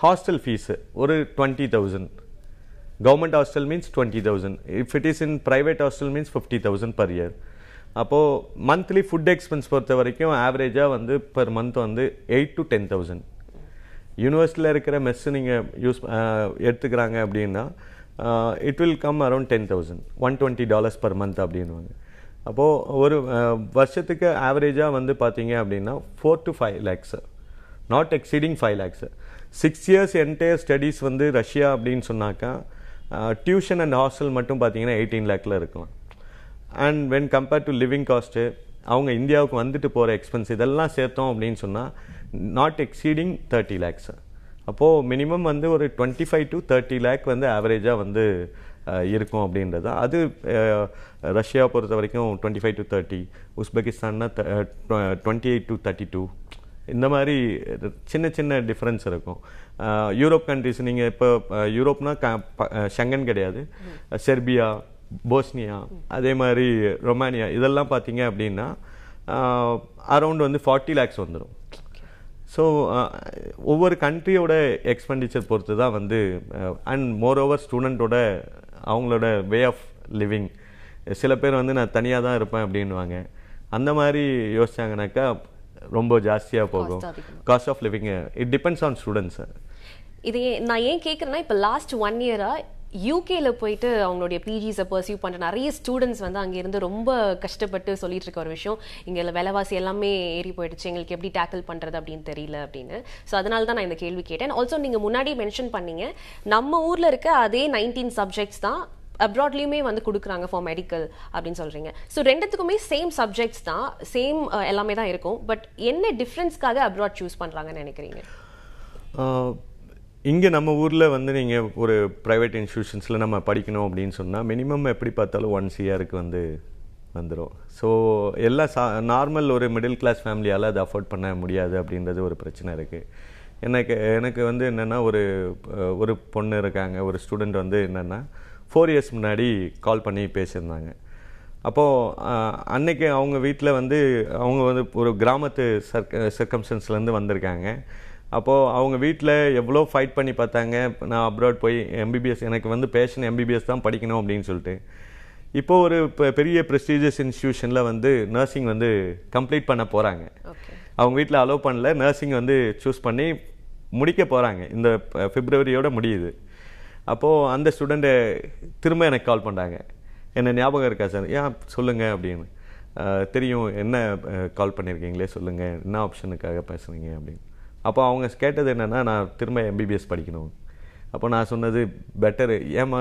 ஹாஸ்டல் ஃபீஸு ஒரு twenty thousand government hostel means twenty thousand if it is in private hostel means fifty thousand per year அப்போது மந்த்லி ஃபுட் எக்ஸ்பென்ஸ் பொறுத்த வரைக்கும் ஆவரேஜாக வந்து பெர் மந்த் வந்து எயிட் டு டென் தௌசண்ட் யூனிவர்சிட்டியில் இருக்கிற மெஸ்ஸு நீங்கள் யூஸ் எடுத்துக்கிறாங்க அப்படின்னா it will come around ten thousand one twenty dollars per month அப்படின்வாங்க அப்போது ஒரு வருஷத்துக்கு ஆவரேஜாக வந்து பார்த்தீங்க அப்படின்னா four to five lakhs not exceeding five lakhs six years entire studies வந்து ரஷ்யா அப்படின்னு சொன்னாக்கா டியூஷன் அண்ட் ஹாஸ்டல் மட்டும் பார்த்தீங்கன்னா எயிட்டீன் லேக்கில் இருக்கலாம் and when compare to living cost அவங்க இந்தியாவுக்கு வந்துட்டு போகிற எக்ஸ்பென்ஸ் இதெல்லாம் சேர்த்தோம் அப்படின்னு சொன்னால் நாட் எக்ஸீடிங் தேர்ட்டி லேக்ஸ் அப்போது மினிமம் வந்து ஒரு twenty five to thirty lakh வந்து ஆவரேஜாக வந்து இருக்கும் அப்படின்றது அது ரஷ்யா பொறுத்த வரைக்கும் டுவெண்ட்டி ஃபைவ் டு தேர்ட்டி உஸ்பெகிஸ்தான்னா twenty eight to thirty two இந்த மாதிரி சின்ன சின்ன டிஃப்ரென்ஸ் இருக்கும் யூரோப் கண்ட்ரிஸ் நீங்கள் இப்போ யூரோப்னா ஷங்கன் கிடையாது செர்பியா போஸ்னியா அதே மாதிரி ரொமானியா இதெல்லாம் பார்த்தீங்க அப்படின்னா அரௌண்ட் வந்து ஃபார்ட்டி லேக்ஸ் வந்துடும் ஸோ ஒவ்வொரு கண்ட்ரியோட எக்ஸ்பெண்டிச்சர் பொறுத்து தான் வந்து அண்ட் மோர் ஓவர் ஸ்டூடெண்ட்டோட அவங்களோட வே ஆஃப் லிவிங் சில பேர் வந்து நான் தனியாக தான் இருப்பேன் அப்படின்வாங்க அந்த மாதிரி யோசிச்சாங்கனாக்கா ரொம்ப ஜாஸ்தியாக போகும் cost of living it depends on students இது நான் ஏன் கேட்குறேன்னா இப்போ லாஸ்ட் ஒன் இயராக யூகேல போயிட்டு அவங்களுடைய பிஜிஸை பர்சியூ பண்ணுற நிறைய ஸ்டூடெண்ட்ஸ் வந்து அங்கேருந்து ரொம்ப கஷ்டப்பட்டு சொல்லிட்டு இருக்க ஒரு விஷயம் இங்கே விலைவாசி எல்லாமே ஏறி போயிடுச்சு எங்களுக்கு எப்படி டேக்கிள் பண்ணுறது அப்படின்னு தெரியல அப்படின்னு ஸோ அதனால தான் நான் இந்த கேள்வி கேட்டேன் ஆல்சோ நீங்கள் முன்னாடி மென்ஷன் பண்ணீங்க நம்ம ஊரில் இருக்க அதே நைன்டீன் சப்ஜெக்ட்ஸ் தான் அப்ராட்லேயுமே வந்து கொடுக்குறாங்க ஃபார் மெடிக்கல் அப்படின்னு சொல்கிறீங்க ஸோ ரெண்டுத்துக்குமே சேம் சப்ஜெக்ட்ஸ் தான் சேம் எல்லாமே தான் இருக்கும் பட் என்ன டிஃப்ரென்ஸ்க்காக அப்ராட் சூஸ் பண்ணுறாங்கன்னு நினைக்கிறீங்க இங்கே நம்ம ஊரில் வந்து நீங்கள் ஒரு ப்ரைவேட் இன்ஸ்டியூஷன்ஸில் நம்ம படிக்கணும் அப்படின்னு சொன்னால் மினிமம் எப்படி பார்த்தாலும் ஒன் சிஆருக்கு வந்து வந்துடும் ஸோ எல்லா சா நார்மல் ஒரு மிடில் கிளாஸ் ஃபேமிலியால் அதை அஃபோர்ட் பண்ண முடியாது அப்படின்றது ஒரு பிரச்சனை இருக்குது எனக்கு எனக்கு வந்து என்னென்னா ஒரு ஒரு பொண்ணு இருக்காங்க ஒரு ஸ்டூடெண்ட் வந்து என்னென்னா ஃபோர் இயர்ஸ் முன்னாடி கால் பண்ணி பேசியிருந்தாங்க அப்போது அன்னைக்கு அவங்க வீட்டில் வந்து அவங்க வந்து ஒரு கிராமத்து சர்க்க சர்க்கம்ஸ்டன்ஸ்லேருந்து வந்திருக்காங்க அப்போது அவங்க வீட்டில் எவ்வளோ ஃபைட் பண்ணி பார்த்தாங்க நான் அப்ராட் போய் எம்பிபிஎஸ் எனக்கு வந்து பேஷன் எம்பிபிஎஸ் தான் படிக்கணும் அப்படின்னு சொல்லிட்டு இப்போது ஒரு பெரிய ப்ரெஸ்டீஜியஸ் இன்ஸ்டியூஷனில் வந்து நர்சிங் வந்து கம்ப்ளீட் பண்ண போகிறாங்க அவங்க வீட்டில் அலோவ் பண்ணல நர்சிங் வந்து சூஸ் பண்ணி முடிக்க போகிறாங்க இந்த பிப்ரவரியோட முடியுது அப்போது அந்த ஸ்டூடெண்ட்டு திரும்ப எனக்கு கால் பண்ணாங்க என்ன ஞாபகம் இருக்கா சார் ஏன் சொல்லுங்கள் அப்படின்னு தெரியும் என்ன கால் பண்ணியிருக்கீங்களே சொல்லுங்கள் என்ன ஆப்ஷனுக்காக பேசுகிறீங்க அப்படின்னு அப்போ அவங்க கேட்டது என்னென்னா நான் திரும்ப எம்பிபிஎஸ் படிக்கணும் அப்போ நான் சொன்னது பெட்டரு ஏமா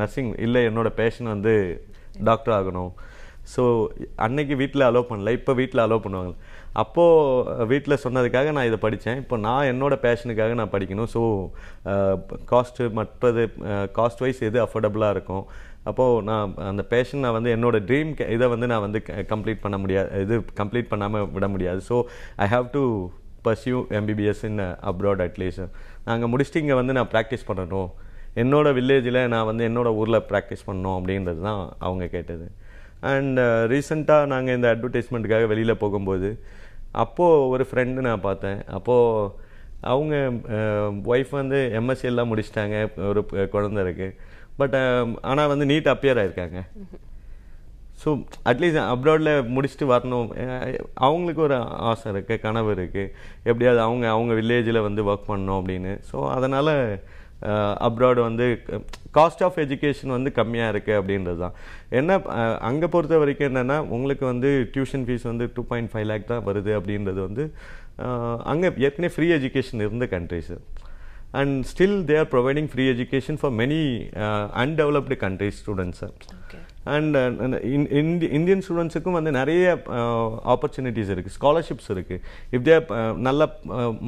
நர்சிங் இல்லை என்னோடய பேஷன் வந்து டாக்டர் ஆகணும் ஸோ அன்னைக்கு வீட்டில் அலோவ் பண்ணல இப்போ வீட்டில் அலோவ் பண்ணுவாங்க அப்போது வீட்டில் சொன்னதுக்காக நான் இதை படித்தேன் இப்போ நான் என்னோடய பேஷனுக்காக நான் படிக்கணும் ஸோ காஸ்ட்டு மற்றது காஸ்ட் வைஸ் எது அஃபோர்டபுளாக இருக்கும் அப்போது நான் அந்த பேஷன் நான் வந்து என்னோடய ட்ரீம் இதை வந்து நான் வந்து கம்ப்ளீட் பண்ண முடியாது இது கம்ப்ளீட் பண்ணாமல் விட முடியாது so I have to pursue MBBS in abroad at least நாங்கள் முடிச்சுட்டு இங்கே வந்து நான் ப்ராக்டிஸ் பண்ணணும் என்னோடய வில்லேஜில் நான் வந்து என்னோடய ஊரில் ப்ராக்டிஸ் பண்ணணும் அப்படின்றது தான் அவங்க கேட்டது அண்ட் ரீசெண்டாக நாங்கள் இந்த அட்வர்டைஸ்மெண்ட்டுக்காக வெளியில் போகும்போது அப்போது ஒரு ஃப்ரெண்டு நான் பார்த்தேன் அப்போது அவங்க ஒய்ஃப் வந்து எம்எஸ்சி எல்லாம் முடிச்சிட்டாங்க ஒரு குழந்த இருக்குது பட் ஆனால் வந்து நீட் அப்பியர் ஆயிருக்காங்க ஸோ அட்லீஸ்ட் அப்ராடில் முடிச்சுட்டு வரணும் அவங்களுக்கு ஒரு ஆசை இருக்குது கனவு இருக்குது எப்படியாவது அவங்க அவங்க வில்லேஜில் வந்து ஒர்க் பண்ணணும் அப்படின்னு ஸோ அதனால் அப்ராடு வந்து காஸ்ட் ஆஃப் எஜுகேஷன் வந்து கம்மியாக இருக்குது அப்படின்றது தான் என்ன அங்கே பொறுத்த வரைக்கும் என்னென்னா உங்களுக்கு வந்து டியூஷன் ஃபீஸ் வந்து டூ பாயிண்ட் ஃபைவ் லேக் தான் வருது அப்படின்றது வந்து அங்கே ஏற்கனவே ஃப்ரீ எஜுகேஷன் இருந்த countries and still they are providing free education for many undeveloped country students and Indian ஸ்டூடெண்ட்ஸுக்கும் வந்து நிறைய ஆப்பர்ச்சுனிட்டிஸ் இருக்குது ஸ்காலர்ஷிப்ஸ் இருக்குது இஃப் தே நல்ல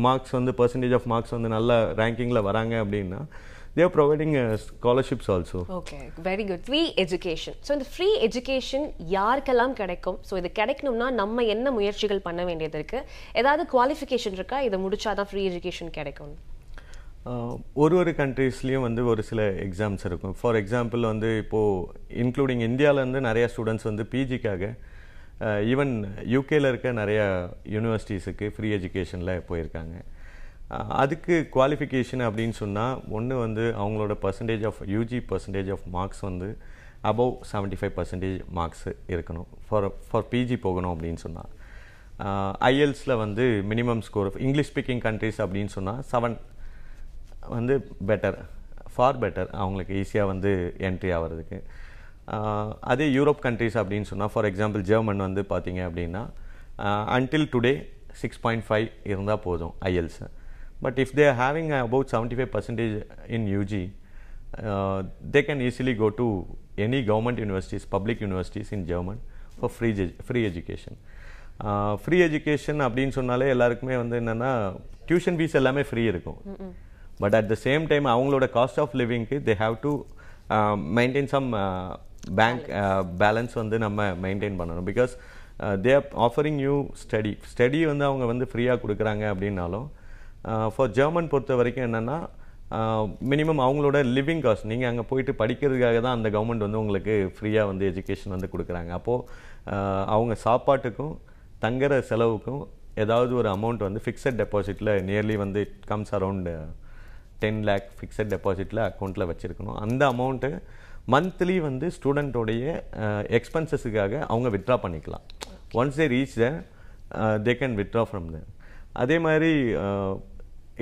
மார்க்ஸ் வந்து பர்சன்டேஜ் ஆஃப் மார்க்ஸ் வந்து நல்ல ரேங்கிங்கில் வராங்க அப்படின்னா they are providing uh, scholarships also. Okay, very good. Free education. So இந்த free education யாருக்கெல்லாம் கிடைக்கும் ஸோ இது கிடைக்கணும்னா நம்ம என்ன முயற்சிகள் பண்ண வேண்டியது இருக்கு ஏதாவது குவாலிஃபிகேஷன் இருக்கா இதை தான் ஃப்ரீ எஜுகேஷன் கிடைக்கும் ஒரு ஒரு கண்ட்ரீஸ்லேயும் வந்து ஒரு சில எக்ஸாம்ஸ் இருக்கும் ஃபார் எக்ஸாம்பிள் வந்து இப்போது இன்க்ளூடிங் இந்தியாவிலேருந்து நிறையா ஸ்டூடெண்ட்ஸ் வந்து பிஜிக்காக ஈவன் யூகேல இருக்க நிறையா யூனிவர்சிட்டிஸுக்கு ஃப்ரீ எஜுகேஷனில் போயிருக்காங்க அதுக்கு குவாலிஃபிகேஷன் அப்படின்னு சொன்னால் ஒன்று வந்து அவங்களோட percentage of UG percentage of marks வந்து above seventy five percentage marks இருக்கணும் ஃபார் ஃபார் பிஜி போகணும் அப்படின்னு சொன்னால் ஐஎல்ஸில் வந்து minimum score English speaking countries அப்படின்னு சொன்னால் செவன் வந்து பெட்டர் ஃபார் பெட்டர் அவங்களுக்கு ஈஸியாக வந்து என்ட்ரி ஆகிறதுக்கு அதே யூரோப் கண்ட்ரிஸ் அப்படின்னு சொன்னால் ஃபார் எக்ஸாம்பிள் ஜெர்மன் வந்து பார்த்திங்க அப்படின்னா until today six point five இருந்தால் போதும் IELTS but if they are having about 75 percentage in UG, uh, they can easily go to any government universities, public universities in German for free, free free education uh, அப்படின்னு சொன்னாலே எல்லாருக்குமே வந்து என்னென்னா tuition fees எல்லாமே free இருக்கும் but at the same time அவங்களோட cost of லிவிங்க்கு they have to maintain some bank balance வந்து நம்ம மெயின்டைன் பண்ணணும் because they offering you study study வந்து அவங்க வந்து ஃப்ரீயாக கொடுக்குறாங்க அப்படின்னாலும் ஃபார் ஜெர்மன் பொறுத்த வரைக்கும் என்னென்னா மினிமம் அவங்களோட லிவிங் காஸ்ட் நீங்கள் அங்கே போயிட்டு படிக்கிறதுக்காக தான் அந்த கவர்மெண்ட் வந்து உங்களுக்கு ஃப்ரீயாக வந்து எஜுகேஷன் வந்து கொடுக்குறாங்க அப்போது அவங்க சாப்பாட்டுக்கும் தங்குற செலவுக்கும் ஏதாவது ஒரு அமௌண்ட் வந்து ஃபிக்ஸட் டெபாசிட்டில் நியர்லி வந்து it comes around ten lakh fixed டெபாசிட்டில் அக்கௌண்ட்டில் வச்சுருக்கணும் அந்த அமௌண்ட்டு மந்த்லி வந்து ஸ்டூடெண்ட்டோடைய எக்ஸ்பென்சஸுக்காக அவங்க வித்ட்ரா பண்ணிக்கலாம் once they reach the they can withdraw from the அதே மாதிரி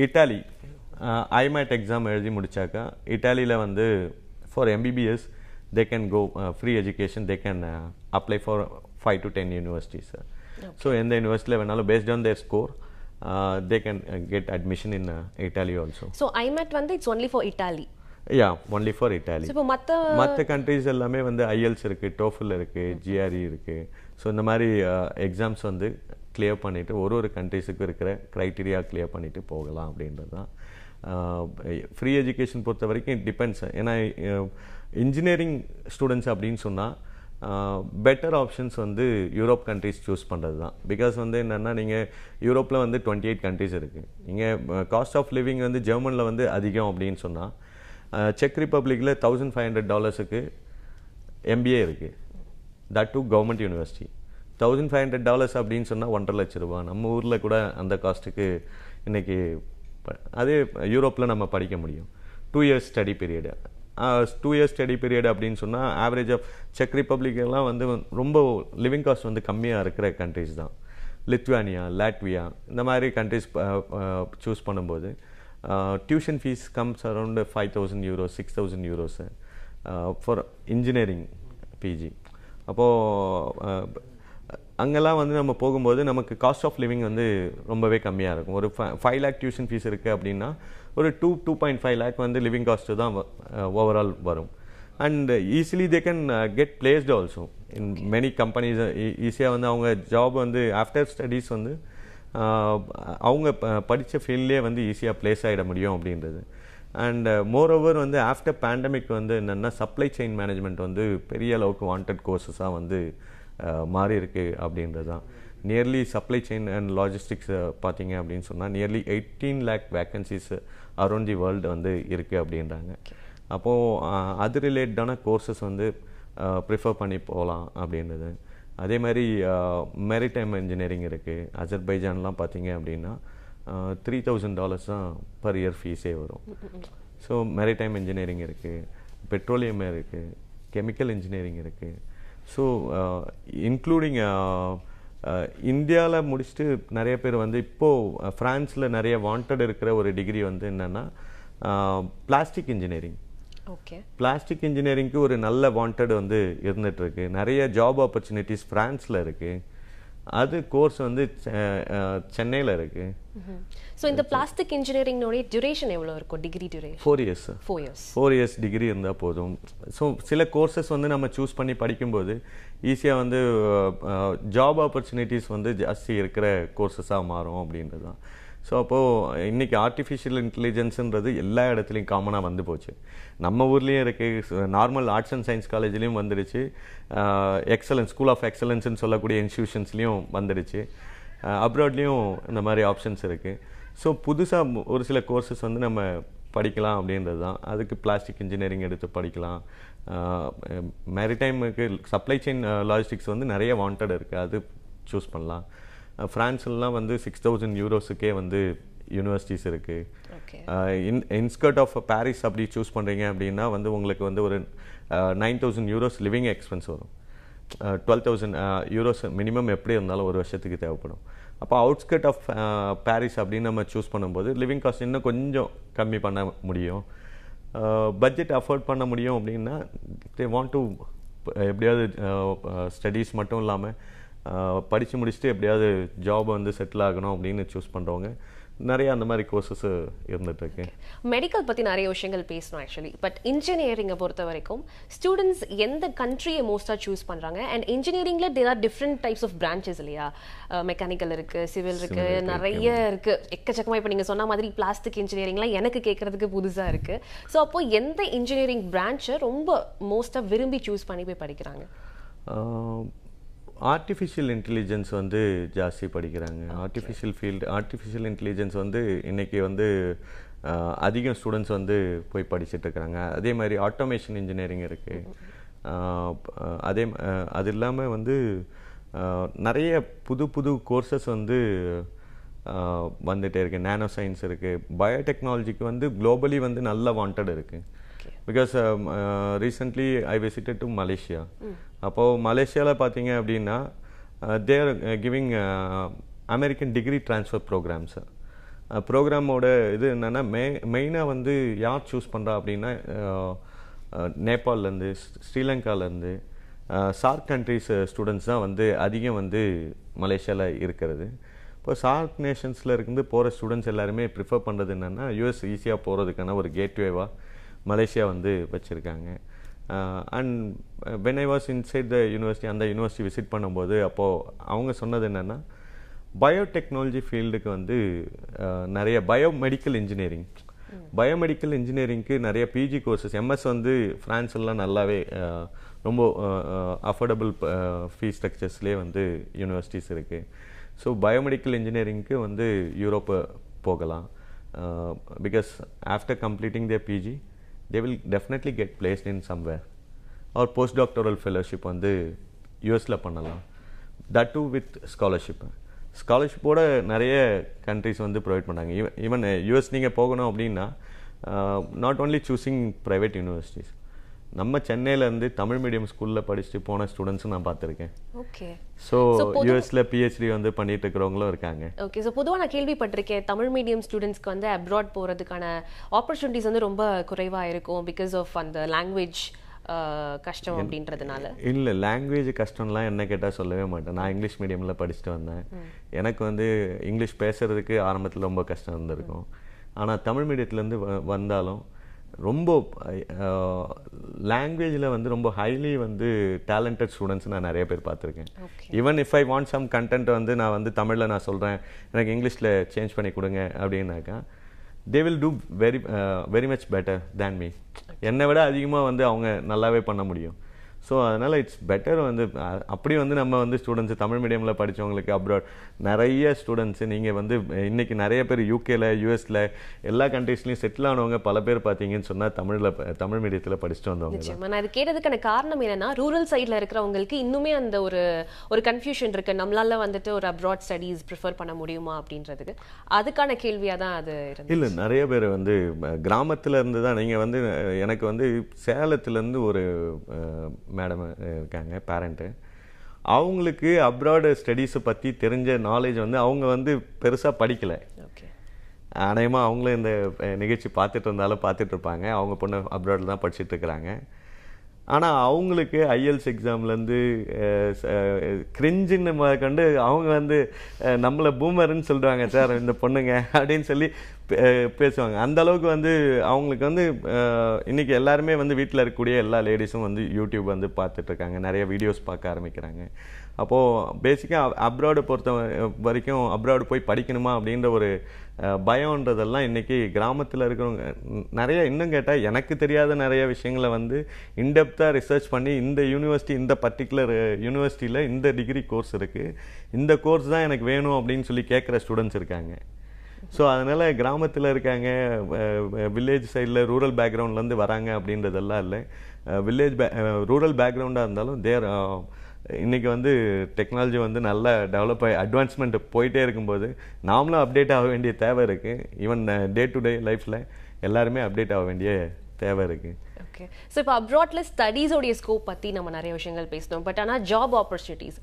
இட்டாலி ஐமேட் எக்ஸாம் எழுதி முடித்தாக்கா இட்டாலியில் வந்து for MBBS they can go free education they can apply for five to ten universities so எந்த யூனிவர்சிட்டியில் வேணாலும் based on their score they can get admission in Italy also so IMAT வந்து it's only for Italy yeah only for Italy இப்போ மற்ற மற்ற countries எல்லாமே வந்து ஐஎல்ஸ் இருக்குது டோஃபில் இருக்குது ஜிஆர்இ e இருக்குது ஸோ இந்த மாதிரி எக்ஸாம்ஸ் வந்து கிளியர் பண்ணிவிட்டு ஒரு ஒரு கண்ட்ரிஸுக்கும் இருக்கிற க்ரைட்டீரியா கிளியர் பண்ணிவிட்டு போகலாம் அப்படின்றது தான் ஃப்ரீ எஜுகேஷன் பொறுத்த வரைக்கும் இட் டிபெண்ட்ஸ் ஏன்னா இன்ஜினியரிங் ஸ்டூடெண்ட்ஸ் அப்படின்னு சொன்னால் பெட்டர் ஆப்ஷன்ஸ் வந்து யூரோப் கண்ட்ரிஸ் சூஸ் பண்ணுறது தான் பிகாஸ் வந்து என்னென்னா நீங்கள் யூரோப்பில் வந்து டுவெண்ட்டி எயிட் கண்ட்ரிஸ் இருக்குது நீங்கள் காஸ்ட் ஆஃப் லிவிங் வந்து ஜெர்மனில் வந்து அதிகம் அப்படின்னு சொன்னால் செக் ரிப்பப்ளிக்கில் தௌசண்ட் ஃபைவ் ஹண்ட்ரட் டாலர்ஸுக்கு எம்பிஏ இருக்குது that to government university thousand five hundred dollars அப்படின்னு சொன்னால் ஒன்றரை லட்ச ரூபா நம்ம ஊரில் கூட அந்த காஸ்ட்டுக்கு இன்றைக்கி அதே யூரோப்பில் நம்ம படிக்க முடியும் two years study period two years study period அப்படின்னு சொன்னால் ஆவரேஜ் ஆஃப் செக் ரிப்பப்ளிக்கெல்லாம் வந்து ரொம்ப லிவிங் காஸ்ட் வந்து கம்மியாக இருக்கிற கண்ட்ரிஸ் தான் லித்வானியா லாட்வியா இந்த மாதிரி கண்ட்ரிஸ் சூஸ் பண்ணும்போது tuition fees comes around five thousand euros six thousand euros for engineering PG அப்போது அங்கெல்லாம் வந்து நம்ம போகும்போது நமக்கு காஸ்ட் ஆஃப் லிவிங் வந்து ரொம்பவே கம்மியாக இருக்கும் ஒரு ஃபைவ் லேக் டியூஷன் ஃபீஸ் இருக்குது அப்படின்னா ஒரு two two point five lakh வந்து லிவிங் காஸ்ட்டு தான் ஓவரால் வரும் and easily they can get placed also in many companies ஈஸியாக வந்து அவங்க ஜாப் வந்து ஆஃப்டர் ஸ்டடீஸ் வந்து uh, அவங்க படித்த ஃபீல்ட்லேயே வந்து ஈஸியாக பிளேஸ் ஆகிட முடியும் அப்படின்றது அண்ட் மோர் ஓவர் வந்து ஆஃப்டர் பேண்டமிக் வந்து என்னென்னா சப்ளை செயின் மேனேஜ்மெண்ட் வந்து பெரிய அளவுக்கு வாண்டட் கோர்சஸாக வந்து மாறி இருக்கு அப்படின்றது தான் nearly supply chain and logistics பார்த்தீங்க அப்படின்னு சொன்னால் nearly eighteen lakh vacancies around the world வந்து இருக்குது அப்படின்றாங்க அப்போது அது ரிலேட்டடான கோர்சஸ் வந்து ப்ரிஃபர் பண்ணி போகலாம் அப்படின்றது அதே மாதிரி மெரிடைம் இன்ஜினியரிங் இருக்குது அஜர்பைஜான்லாம் பார்த்தீங்க அப்படின்னா த்ரீ தௌசண்ட் டாலர்ஸ் தான் பர் இயர் ஃபீஸே வரும் ஸோ மெரிடைம் இன்ஜினியரிங் இருக்குது பெட்ரோலியம் இருக்குது கெமிக்கல் இன்ஜினியரிங் இருக்குது ஸோ இன்க்ளூடிங் இந்தியாவில் முடிச்சுட்டு நிறைய பேர் வந்து இப்போது ஃப்ரான்ஸில் uh, நிறைய வாண்டட் இருக்கிற ஒரு டிகிரி வந்து என்னென்னா பிளாஸ்டிக் இன்ஜினியரிங் ஓகே பிளாஸ்டிக் இன்ஜினியரிங்க்கு ஒரு நல்ல வாண்டட் வந்து இருந்துகிட்ருக்கு நிறைய ஜாப் ஆப்பர்ச்சுனிட்டிஸ் ஃப்ரான்ஸில் இருக்குது அது கோர்ஸ் வந்து uh, uh, சென்னையில் இருக்குது ஸோ இந்த பிளாஸ்டிக் இன்ஜினியரிங்னுடைய டியூரேஷன் எவ்வளோ இருக்கும் degree duration four years four years four years degree இருந்தால் போதும் ஸோ சில கோர்சஸ் வந்து நம்ம சூஸ் பண்ணி படிக்கும்போது ஈஸியாக வந்து ஜாப் ஆப்பர்ச்சுனிட்டிஸ் வந்து ஜாஸ்தி இருக்கிற கோர்சஸாக மாறும் அப்படின்றது தான் ஸோ அப்போது இன்றைக்கி ஆர்டிஃபிஷியல் இன்டெலிஜென்ஸுன்றது எல்லா இடத்துலையும் காமனாக வந்து போச்சு நம்ம ஊர்லேயும் இருக்குது நார்மல் ஆர்ட்ஸ் அண்ட் சயின்ஸ் காலேஜ்லேயும் வந்துடுச்சு எக்ஸலன்ஸ் ஸ்கூல் ஆஃப் எக்ஸலன்ஸ்னு சொல்லக்கூடிய இன்ஸ்டியூஷன்ஸ்லேயும் வந்துடுச்சு அப்ராட்லேயும் இந்த மாதிரி ஆப்ஷன்ஸ் இருக்குது ஸோ புதுசாக ஒரு சில கோர்சஸ் வந்து நம்ம படிக்கலாம் அப்படின்றது தான் அதுக்கு பிளாஸ்டிக் இன்ஜினியரிங் எடுத்து படிக்கலாம் மேரிடைமுக்கு சப்ளை செயின் லாஜிஸ்டிக்ஸ் வந்து நிறைய வாண்டட் இருக்குது அது சூஸ் பண்ணலாம் ஃப்ரான்ஸ்லாம் வந்து சிக்ஸ் தௌசண்ட் யூரோஸுக்கே வந்து யூனிவர்சிட்டிஸ் இருக்குது இன் இன்ஸ்கர்ட் ஆஃப் பாரிஸ் அப்படி சூஸ் பண்ணுறீங்க அப்படின்னா வந்து உங்களுக்கு வந்து ஒரு nine thousand euros living expense வரும் டுவெல் தௌசண்ட் யூரோஸ் மினிமம் எப்படி இருந்தாலும் ஒரு வருஷத்துக்கு தேவைப்படும் அப்போ அவுட்ஸ்கட் ஆஃப் பாரிஸ் அப்படின்னு நம்ம சூஸ் பண்ணும்போது லிவிங் காஸ்ட் இன்னும் கொஞ்சம் கம்மி பண்ண முடியும் பட்ஜெட் uh, அஃபோர்ட் பண்ண முடியும் அப்படின்னா தே வாண்ட் டு எப்படியாவது ஸ்டடீஸ் uh, uh, மட்டும் இல்லாமல் படித்து முடிச்சுட்டு எப்படியாவது ஜாப் வந்து செட்டில் ஆகணும் அப்படின்னு சூஸ் பண்ணுறவங்க நிறைய அந்த மாதிரி கோர்சஸ் இருந்துட்டு இருக்கு மெடிக்கல் பற்றி நிறைய விஷயங்கள் பேசணும் ஆக்சுவலி பட் இன்ஜினியரிங்கை பொறுத்த வரைக்கும் ஸ்டூடெண்ட்ஸ் எந்த கண்ட்ரியை மோஸ்ட்டாக சூஸ் பண்ணுறாங்க அண்ட் இன்ஜினியரிங்கில் there are different types of branches இல்லையா மெக்கானிக்கல் இருக்குது சிவில் இருக்குது நிறைய இருக்குது எக்கச்சக்கமாக இப்போ நீங்கள் சொன்ன மாதிரி பிளாஸ்டிக் இன்ஜினியரிங்லாம் எனக்கு கேட்குறதுக்கு புதுசாக இருக்குது ஸோ அப்போது எந்த இன்ஜினியரிங் பிரான்ச்சை ரொம்ப மோஸ்ட்டாக விரும்பி சூஸ் பண்ணி போய் படிக்கிறாங்க ஆர்டிஃபிஷியல் இன்டெலிஜென்ஸ் வந்து ஜாஸ்தி படிக்கிறாங்க ஆர்டிஃபிஷியல் ஃபீல்டு ஆர்டிஃபிஷியல் இன்டெலிஜென்ஸ் வந்து இன்றைக்கி வந்து அதிகம் ஸ்டூடெண்ட்ஸ் வந்து போய் இருக்கிறாங்க அதே மாதிரி ஆட்டோமேஷன் இன்ஜினியரிங் இருக்குது அதே அது இல்லாமல் வந்து நிறைய புது புது கோர்சஸ் வந்து வந்துகிட்டே இருக்குது நேனோ சயின்ஸ் இருக்குது பயோடெக்னாலஜிக்கு வந்து குளோபலி வந்து நல்ல வாண்டட் இருக்குது because recently I visited to Malaysia அப்போது மலேசியாவில் பார்த்தீங்க அப்படின்னா they're giving American degree transfer programs ப்ரோக்ராமோட இது என்னென்னா மெ மெயினாக வந்து யார் சூஸ் பண்ணுறா அப்படின்னா uh, uh, நேபாளிலேருந்து ஸ்ரீலங்காலேருந்து சார்க் uh, கண்ட்ரிஸ் ஸ்டூடெண்ட்ஸ் தான் வந்து அதிகம் வந்து மலேசியாவில் இருக்கிறது இப்போ சார்க் நேஷன்ஸில் இருந்து போகிற ஸ்டூடெண்ட்ஸ் எல்லாருமே ப்ரிஃபர் பண்ணுறது என்னென்னா யூஎஸ் ஈஸியாக போகிறதுக்கான ஒரு கேட்வேவாக மலேசியா வந்து வச்சுருக்காங்க and when I was inside the university அந்த யூனிவர்சிட்டி விசிட் பண்ணும்போது அப்போது அவங்க சொன்னது என்னென்னா பயோடெக்னாலஜி ஃபீல்டுக்கு வந்து நிறைய பயோ மெடிக்கல் இன்ஜினியரிங் பயோமெடிக்கல் இன்ஜினியரிங்க்கு நிறைய பிஜி கோர்சஸ் எம்எஸ் வந்து ஃப்ரான்ஸ்லாம் நல்லாவே ரொம்ப அஃபோர்டபுள் ஃபீ ஸ்ட்ரக்சர்ஸ்லேயே வந்து யூனிவர்சிட்டிஸ் இருக்குது ஸோ பயோமெடிக்கல் இன்ஜினியரிங்க்கு வந்து யூரோப்பை போகலாம் because after completing the PG will will get get in in somewhere post doctoral fellowship வந்து யூஎஸில் பண்ணலாம் தட் டூ வித் ஸ்காலர்ஷிப் ஸ்காலர்ஷிப்போடு நிறைய கண்ட்ரிஸ் வந்து ப்ரொவைட் பண்ணாங்க ஈவன் ஈவன் யூஎஸ் நீங்கள் போகணும் அப்படின்னா not only choosing private universities நம்ம சென்னையிலேருந்து தமிழ் மீடியம் ஸ்கூலில் படிச்சுட்டு போன ஸ்டூடெண்ட்ஸும் நான் பார்த்துருக்கேன் ஓகே ஸோ யூஎஸ்ல பிஹெச்டி வந்து பண்ணிட்டு இருக்கிறவங்களும் இருக்காங்க ஓகே ஸோ பொதுவாக நான் கேள்விப்பட்டிருக்கேன் தமிழ் மீடியம் ஸ்டூடெண்ட்ஸ்க்கு வந்து அப்ராட் போகிறதுக்கான ஆப்பர்ச்சுனிட்டிஸ் வந்து ரொம்ப குறைவாக இருக்கும் பிகாஸ் ஆஃப் அந்த லாங்குவேஜ் கஷ்டம் அப்படின்றதுனால இல்லை லாங்குவேஜ் கஷ்டம்லாம் என்ன கேட்டால் சொல்லவே மாட்டேன் நான் இங்கிலீஷ் மீடியமில் படிச்சுட்டு வந்தேன் எனக்கு வந்து இங்கிலீஷ் பேசுகிறதுக்கு ஆரம்பத்தில் ரொம்ப கஷ்டம் இருந்திருக்கும் ஆனால் தமிழ் மீடியத்துலேருந்து வந்தாலும் ரொம்ப லாங்குவேஜில் வந்து ரொம்ப ஹைலி வந்து டேலண்டட் ஸ்டூடெண்ட்ஸ் நான் நிறைய பேர் பார்த்துருக்கேன் even if I want some content வந்து நான் வந்து தமிழில் நான் சொல்கிறேன் எனக்கு இங்கிலீஷில் சேஞ்ச் பண்ணி கொடுங்க அப்படின்னாக்கா they will do very very much better than me என்னை விட அதிகமாக வந்து அவங்க நல்லாவே பண்ண முடியும் ஸோ அதனால் இட்ஸ் பெட்டர் வந்து அப்படி வந்து நம்ம வந்து ஸ்டூடெண்ட்ஸு தமிழ் மீடியமில் படித்தவங்களுக்கு அப்ராட் நிறைய ஸ்டூடெண்ட்ஸு நீங்கள் வந்து இன்றைக்கி நிறைய பேர் யூகேல யூஎஸில் எல்லா கண்ட்ரீஸ்லையும் செட்டில் ஆனவங்க பல பேர் பார்த்தீங்கன்னு சொன்னால் தமிழில் தமிழ் மீடியத்தில் படிச்சுட்டு வந்தவங்க நான் அது கேட்டதுக்கான காரணம் என்னென்னா ரூரல் சைடில் இருக்கிறவங்களுக்கு இன்னுமே அந்த ஒரு ஒரு கன்ஃபியூஷன் இருக்குது நம்மளால வந்துட்டு ஒரு அப்ராட் ஸ்டடீஸ் ப்ரிஃபர் பண்ண முடியுமா அப்படின்றதுக்கு அதுக்கான கேள்வியாக தான் அது இல்லை நிறைய பேர் வந்து கிராமத்தில் இருந்து தான் நீங்கள் வந்து எனக்கு வந்து சேலத்துலேருந்து ஒரு மேடம் இருக்காங்க பேரண்ட்டு அவங்களுக்கு அப்ராடு ஸ்டடீஸை பற்றி தெரிஞ்ச நாலேஜ் வந்து அவங்க வந்து பெருசாக படிக்கலை ஓகே அநேகமாக அவங்களும் இந்த நிகழ்ச்சி பார்த்துட்டு இருந்தாலும் பார்த்துட்டு இருப்பாங்க அவங்க பொண்ணு அப்ராடில் தான் படிச்சுட்டு இருக்கிறாங்க ஆனால் அவங்களுக்கு ஐஎல்ஸ் எக்ஸாம்லேருந்து கிரிஞ்சின்னு கண்டு அவங்க வந்து நம்மளை பூமருன்னு சொல்லுவாங்க சார் இந்த பொண்ணுங்க அப்படின்னு சொல்லி பேசுவாங்க அந்த அளவுக்கு வந்து அவங்களுக்கு வந்து இன்றைக்கி எல்லாருமே வந்து வீட்டில் இருக்கக்கூடிய எல்லா லேடிஸும் வந்து யூடியூப் வந்து பார்த்துட்ருக்காங்க நிறைய வீடியோஸ் பார்க்க ஆரம்பிக்கிறாங்க அப்போது பேசிக்காக அப்ராடு பொறுத்த வரைக்கும் அப்ராடு போய் படிக்கணுமா அப்படின்ற ஒரு பயம்ன்றதெல்லாம் இன்றைக்கி கிராமத்தில் இருக்கிறவங்க நிறைய இன்னும் கேட்டால் எனக்கு தெரியாத நிறைய விஷயங்களை வந்து இன்டெப்த்தாக ரிசர்ச் பண்ணி இந்த யூனிவர்சிட்டி இந்த பர்டிகுலர் யூனிவர்சிட்டியில் இந்த டிகிரி கோர்ஸ் இருக்குது இந்த கோர்ஸ் தான் எனக்கு வேணும் அப்படின்னு சொல்லி கேட்குற ஸ்டூடெண்ட்ஸ் இருக்காங்க ஸோ அதனால் கிராமத்தில் இருக்காங்க வில்லேஜ் சைடில் ரூரல் பேக்ரவுண்ட்லேருந்து வராங்க அப்படின்றதெல்லாம் இல்லை வில்லேஜ் பே ரூரல் பேக்ரவுண்டாக இருந்தாலும் தேர் இன்றைக்கி வந்து டெக்னாலஜி வந்து நல்லா டெவலப் ஆகி அட்வான்ஸ்மெண்ட் போயிட்டே இருக்கும்போது நாமளும் அப்டேட் ஆக வேண்டிய தேவை இருக்குது ஈவன் டே டு டே லைஃப்பில் எல்லாருமே அப்டேட் ஆக வேண்டிய தேவை இருக்குது ஓகே ஸோ இப்போ அப்ராட்ல ஸ்டடீஸோடைய ஸ்கோப் பற்றி நம்ம நிறைய விஷயங்கள் பேசினோம் பட் ஆனால் ஜாப் ஆப்பர்ச்சுனிட்டிஸ்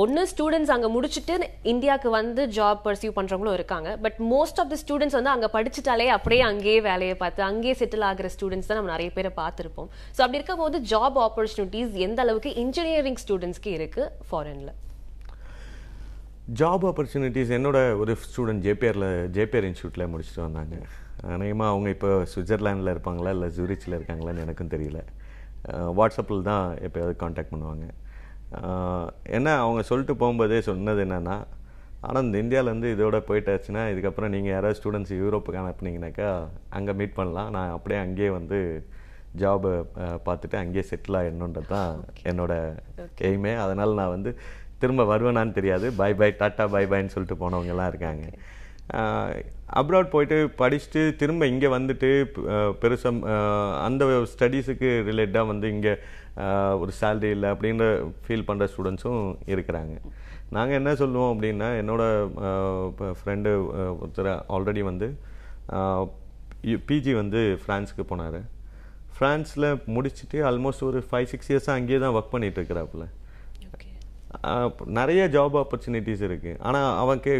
ஒன்று ஸ்டூடெண்ட்ஸ் அங்கே முடிச்சுட்டு இந்தியாவுக்கு வந்து ஜாப் பர்சியூ பண்ணுறவங்களும் இருக்காங்க but most of the students வந்து அங்கே படிச்சுட்டாலே அப்படியே அங்கேயே வேலையை பார்த்து அங்கேயே செட்டில் ஆகிற ஸ்டூடெண்ட்ஸ் தான் நம்ம நிறைய பேரை பார்த்துருப்போம் ஸோ அப்படி இருக்கும் போது ஜாப் ஆப்பர்ச்சுனிட்டிஸ் எந்த அளவுக்கு இன்ஜினியரிங் ஸ்டூடெண்ட்ஸ்க்கு இருக்குது ஃபாரினில் ஜாப் ஆப்பர்ச்சுனிட்டிஸ் என்னோட ஒரு ஸ்டூடெண்ட் ஜேபிஆரில் ஜேபிஆர் இன்ஸ்டியூட்டில் முடிச்சுட்டு வந்தாங்க அநேகமாக அவங்க இப்போ சுவிட்சர்லாண்டில் இருப்பாங்களா இல்லை ஜூரிச்சில் இருக்காங்களான்னு எனக்கும் தெரியல வாட்ஸ்அப்பில் தான் எப்போயாவது காண்டாக்ட் பண்ணுவாங்க ஏன்னா அவங்க சொல்லிட்டு போகும்போதே சொன்னது என்னென்னா ஆனால் இந்த இந்தியாவிலேருந்து இதோட போயிட்டாச்சுன்னா இதுக்கப்புறம் நீங்கள் யாராவது ஸ்டூடெண்ட்ஸ் யூரோப்புக்கு அனுப்புனீங்கனாக்கா அங்கே மீட் பண்ணலாம் நான் அப்படியே அங்கேயே வந்து ஜாபை பார்த்துட்டு அங்கேயே செட்டில் ஆகிடணுன்றது தான் என்னோடய எய்மே அதனால் நான் வந்து திரும்ப வருவேனான்னு தெரியாது பை பை டாட்டா பை பாய்ன்னு சொல்லிட்டு போனவங்கெல்லாம் இருக்காங்க அப்ராட் போயிட்டு படிச்சுட்டு திரும்ப இங்கே வந்துட்டு பெருசம் அந்த ஸ்டடீஸுக்கு ரிலேட்டாக வந்து இங்கே ஒரு சேல்ரி இல்லை அப்படின்ற ஃபீல் பண்ணுற ஸ்டூடெண்ட்ஸும் இருக்கிறாங்க நாங்கள் என்ன சொல்லுவோம் அப்படின்னா என்னோடய ஃப்ரெண்டு ஒருத்தர் ஆல்ரெடி வந்து பிஜி வந்து ஃப்ரான்ஸுக்கு போனார் ஃப்ரான்ஸில் முடிச்சுட்டு ஆல்மோஸ்ட் ஒரு ஃபைவ் சிக்ஸ் இயர்ஸாக அங்கேயே தான் ஒர்க் பண்ணிகிட்ருக்குறாப்புல நிறைய ஜாப் ஆப்பர்ச்சுனிட்டிஸ் இருக்குது ஆனால் அவன் கே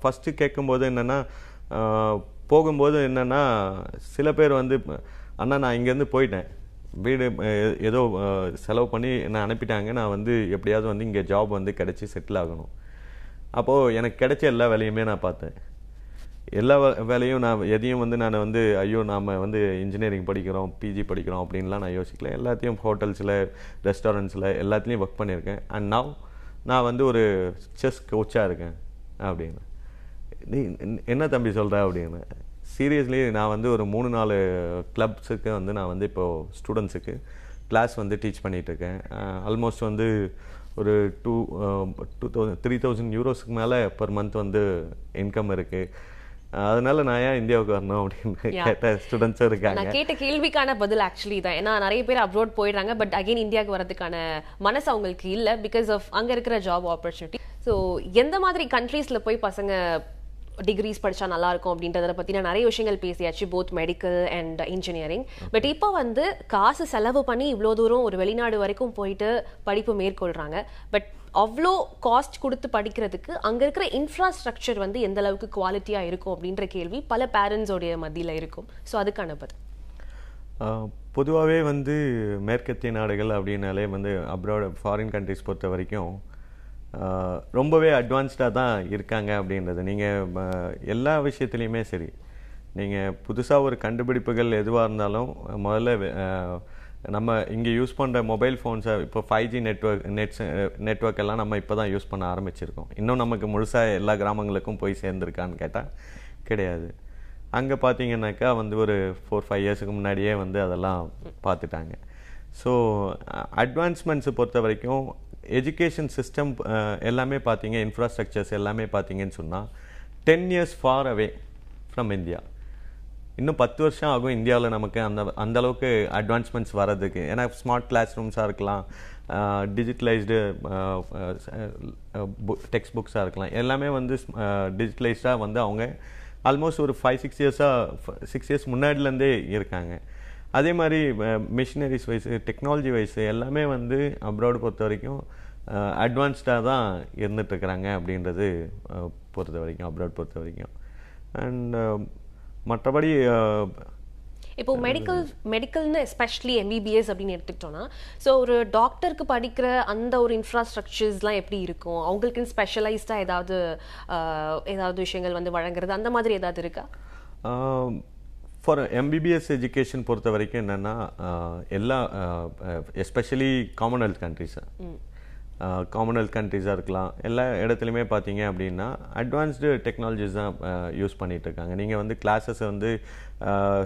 ஃபஸ்ட்டு கேட்கும்போது என்னென்னா போகும்போது என்னென்னா சில பேர் வந்து அண்ணா நான் இங்கேருந்து போயிட்டேன் வீடு ஏதோ செலவு பண்ணி என்னை அனுப்பிட்டாங்க நான் வந்து எப்படியாவது வந்து இங்கே ஜாப் வந்து கிடச்சி செட்டில் ஆகணும் அப்போது எனக்கு கிடைச்ச எல்லா வேலையுமே நான் பார்த்தேன் எல்லா வேலையும் நான் எதையும் வந்து நான் வந்து ஐயோ நாம் வந்து இன்ஜினியரிங் படிக்கிறோம் பிஜி படிக்கிறோம் அப்படின்லாம் நான் யோசிக்கல எல்லாத்தையும் ஹோட்டல்ஸில் ரெஸ்டாரண்ட்ஸில் எல்லாத்துலேயும் ஒர்க் பண்ணியிருக்கேன் அண்ட் நவ் நான் வந்து ஒரு செஸ் கோச்சாக இருக்கேன் அப்படின்னு நீ என்ன தம்பி சொல்கிற அப்படின்னு சீரியஸ்லி நான் வந்து ஒரு மூணு நாலு கிளப்ஸுக்கு வந்து நான் வந்து இப்போது ஸ்டூடெண்ட்ஸுக்கு கிளாஸ் வந்து டீச் பண்ணிகிட்ருக்கேன் ஆல்மோஸ்ட் வந்து ஒரு two two thousand three thousand யூரோஸ்க்கு மேலே பர் மந்த் வந்து இன்கம் இருக்குது அதனால நான் ஏன் இந்தியாவுக்கு வரணும் அப்படின்னு கேட்ட ஸ்டூடெண்ட்ஸும் இருக்காங்க நான் கேட்ட கேள்விக்கான பதில் ஆக்சுவலி தான் ஏன்னா நிறைய பேர் அப்ரோட் போயிடுறாங்க பட் அகைன் இந்தியாவுக்கு வரதுக்கான மனசு அவங்களுக்கு இல்லை பிகாஸ் ஆஃப் அங்கே இருக்கிற ஜாப் ஆப்பர்ச்சுனிட்டி ஸோ எந்த மாதிரி கண்ட்ரீஸில் போய் பசங்க டிகிரிஸ் படித்தா நல்லாயிருக்கும் அப்படின்றத பற்றி நான் நிறைய விஷயங்கள் பேசியாச்சு both medical and engineering but இப்போ வந்து காசு செலவு பண்ணி இவ்வளோ தூரம் ஒரு வெளிநாடு வரைக்கும் போயிட்டு படிப்பு மேற்கொள்கிறாங்க பட் அவ்வளோ காஸ்ட் கொடுத்து படிக்கிறதுக்கு அங்கே இருக்கிற இன்ஃப்ராஸ்ட்ரக்சர் வந்து எந்த அளவுக்கு குவாலிட்டியாக இருக்கும் அப்படின்ற கேள்வி பல பேரண்ட்ஸோடைய மத்தியில் இருக்கும் ஸோ அதுக்கான பதில் பொதுவாகவே வந்து மேற்கத்திய நாடுகள் அப்படின்னாலே வந்து அப்ராட் ஃபாரின் கண்ட்ரிஸ் பொறுத்த வரைக்கும் ரொம்பவே அட்வான்ஸ்டாக தான் இருக்காங்க அப்படின்றது நீங்கள் எல்லா விஷயத்துலையுமே சரி நீங்கள் புதுசாக ஒரு கண்டுபிடிப்புகள் எதுவாக இருந்தாலும் முதல்ல நம்ம இங்கே யூஸ் பண்ணுற மொபைல் ஃபோன்ஸை இப்போ five G network nets network எல்லாம் நம்ம இப்போ தான் யூஸ் பண்ண ஆரம்பிச்சிருக்கோம் இன்னும் நமக்கு முழுசாக எல்லா கிராமங்களுக்கும் போய் சேர்ந்துருக்கான்னு கேட்டால் கிடையாது அங்கே பார்த்தீங்கன்னாக்கா வந்து ஒரு ஃபோர் ஃபைவ் இயர்ஸுக்கு முன்னாடியே வந்து அதெல்லாம் பார்த்துட்டாங்க ஸோ அட்வான்ஸ்மெண்ட்ஸை பொறுத்த வரைக்கும் எஜுகேஷன் சிஸ்டம் uh, எல்லாமே பார்த்தீங்க இன்ஃப்ராஸ்ட்ரக்சர்ஸ் எல்லாமே பார்த்தீங்கன்னு சொன்னால் ten years far away from India இன்னும் பத்து வருஷம் ஆகும் இந்தியாவில் நமக்கு அந்த அந்தளவுக்கு அட்வான்ஸ்மெண்ட்ஸ் வர்றதுக்கு ஏன்னா ஸ்மார்ட் கிளாஸ் ரூம்ஸாக இருக்கலாம் டிஜிட்டலைஸ்டு டெக்ஸ்ட் புக்ஸாக இருக்கலாம் எல்லாமே வந்து டிஜிட்டலைஸ்டாக வந்து அவங்க ஆல்மோஸ்ட் ஒரு ஃபைவ் சிக்ஸ் இயர்ஸாக சிக்ஸ் இயர்ஸ் முன்னாடிலேருந்தே இருக்காங்க அதே மாதிரி மிஷினரிஸ் வைஸு டெக்னாலஜி வைஸு எல்லாமே வந்து அப்ராடு பொறுத்த வரைக்கும் அட்வான்ஸ்டாக தான் இருந்துகிட்ருக்குறாங்க அப்படின்றது பொறுத்த வரைக்கும் அப்ராட் பொறுத்த வரைக்கும் அண்ட் மற்றபடி இப்போ மெடிக்கல் மெடிக்கல்னு எஸ்பெஷலி எம்பிபிஎஸ் அப்படின்னு எடுத்துக்கிட்டோம்னா ஸோ ஒரு டாக்டருக்கு படிக்கிற அந்த ஒரு இன்ஃப்ராஸ்ட்ரக்சர்ஸ்லாம் எப்படி இருக்கும் அவங்களுக்குன்னு ஸ்பெஷலைஸ்டாக ஏதாவது ஏதாவது விஷயங்கள் வந்து வழங்குறது அந்த மாதிரி ஏதாவது இருக்கா ஃபார் எம்பிபிஎஸ் எஜுகேஷன் பொறுத்த வரைக்கும் என்னென்னா எல்லா எஸ்பெஷலி காமன்வெல்த் கண்ட்ரிஸை காமன்வெல்த் கண்ட்ரிஸாக இருக்கலாம் எல்லா இடத்துலையுமே பார்த்தீங்க அப்படின்னா அட்வான்ஸ்டு டெக்னாலஜிஸ் தான் யூஸ் பண்ணிகிட்டு இருக்காங்க நீங்கள் வந்து கிளாஸஸ் வந்து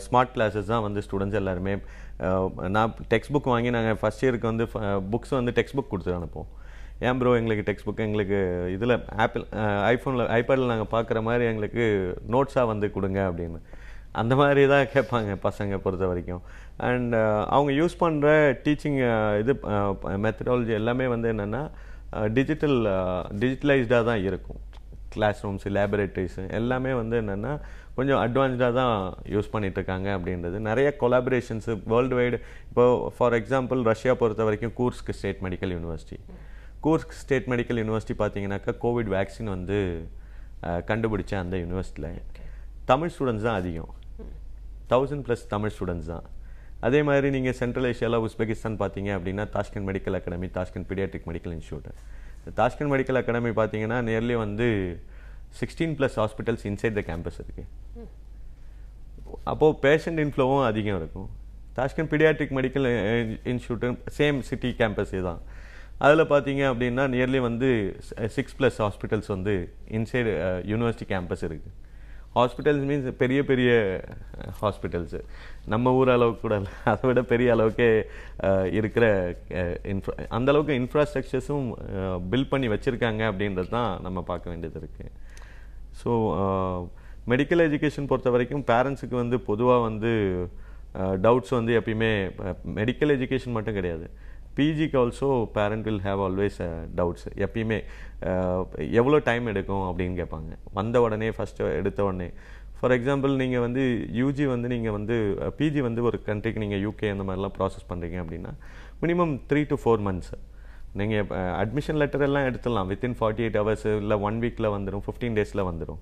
ஸ்மார்ட் கிளாஸஸ் தான் வந்து ஸ்டூடெண்ட்ஸ் எல்லாருமே நான் டெக்ஸ்ட் புக் வாங்கி நாங்கள் ஃபஸ்ட் இயருக்கு வந்து புக்ஸ் வந்து டெக்ஸ்ட் புக் கொடுத்து அனுப்போம் ஏன் ப்ரோ எங்களுக்கு டெக்ஸ்ட் புக் எங்களுக்கு இதில் ஆப்பிள் ஐஃபோனில் ஐபேடில் நாங்கள் பார்க்குற மாதிரி எங்களுக்கு நோட்ஸாக வந்து கொடுங்க அப்படின்னு அந்த மாதிரி தான் கேட்பாங்க பசங்க பொறுத்த வரைக்கும் அண்ட் uh, அவங்க யூஸ் பண்ணுற டீச்சிங் இது மெத்தடாலஜி uh, எல்லாமே வந்து என்னென்னா டிஜிட்டல் டிஜிட்டலைஸ்டாக தான் இருக்கும் கிளாஸ் ரூம்ஸு லேபரேட்டரிஸு எல்லாமே வந்து என்னென்னா கொஞ்சம் அட்வான்ஸ்டாக தான் யூஸ் பண்ணிகிட்ருக்காங்க அப்படின்றது நிறைய கொலாபரேஷன்ஸு வேர்ல்டு வைடு இப்போது ஃபார் எக்ஸாம்பிள் ரஷ்யா பொறுத்த வரைக்கும் கூர்ஸ்க்கு state medical university Kursk state medical university பார்த்தீங்கன்னாக்கா கோவிட் வேக்சின் வந்து uh, கண்டுபிடிச்ச அந்த யூனிவர்சிட்டியில் தமிழ் ஸ்டூடெண்ட்ஸ் தான் அதிகம் தௌசண்ட் ப்ளஸ் தமிழ் ஸ்டூடெண்ட்ஸ் தான் அதே மாதிரி நீங்கள் சென்ட்ரல் ஏஷியாவில் உஸ்பெகிஸ்தான் பார்த்தீங்க அப்படின்னா Tashkent medical academy Tashkent paediatric medical institute Tashkent medical academy பார்த்தீங்கன்னா நியர்லி வந்து sixteen plus hospitals inside the campus இருக்குது அப்போது பேஷண்ட் இன்ஃப்ளோவும் அதிகம் இருக்கும் தாஷ்கண்ட் பீடியாட்ரிக் மெடிக்கல் இன்ஸ்டியூட்டும் சேம் சிட்டி கேம்பஸே தான் அதில் பார்த்தீங்க அப்படின்னா நியர்லி வந்து சிக்ஸ் ப்ளஸ் ஹாஸ்பிட்டல்ஸ் வந்து இன்சைடு யூனிவர்சிட்டி கேம்பஸ் இருக்குது ஹாஸ்பிட்டல்ஸ் மீன்ஸ் பெரிய பெரிய ஹாஸ்பிட்டல்ஸு நம்ம ஊர் அளவுக்கு கூட இல்லை அதை விட பெரிய அளவுக்கே இருக்கிற இன்ஃப்ரா அந்த அளவுக்கு இன்ஃப்ராஸ்ட்ரக்சர்ஸும் பில்ட் பண்ணி வச்சுருக்காங்க அப்படின்றது தான் நம்ம பார்க்க வேண்டியது இருக்குது ஸோ மெடிக்கல் எஜுகேஷன் பொறுத்த வரைக்கும் பேரண்ட்ஸுக்கு வந்து பொதுவாக வந்து டவுட்ஸ் வந்து எப்பயுமே மெடிக்கல் எஜுகேஷன் மட்டும் கிடையாது பிஜிக்கு also parent will have always doubts எப்பயுமே uh, எவ்வளோ டைம் எடுக்கும் அப்படின்னு கேட்பாங்க வந்த உடனே ஃபஸ்ட்டு எடுத்த உடனே ஃபார் எக்ஸாம்பிள் நீங்கள் வந்து யூஜி வந்து நீங்கள் வந்து பிஜி uh, வந்து ஒரு கண்ட்ரிக்கு நீங்கள் யூகே அந்த மாதிரிலாம் ப்ராசஸ் பண்ணுறீங்க அப்படின்னா minimum three to four months நீங்கள் அட்மிஷன் லெட்டர் எல்லாம் எடுத்துடலாம் வித்தின் ஃபார்ட்டி எயிட் ஹவர்ஸ் இல்லை ஒன் வீக்கில் வந்துடும் ஃபிஃப்டீன் டேஸில் வந்துடும்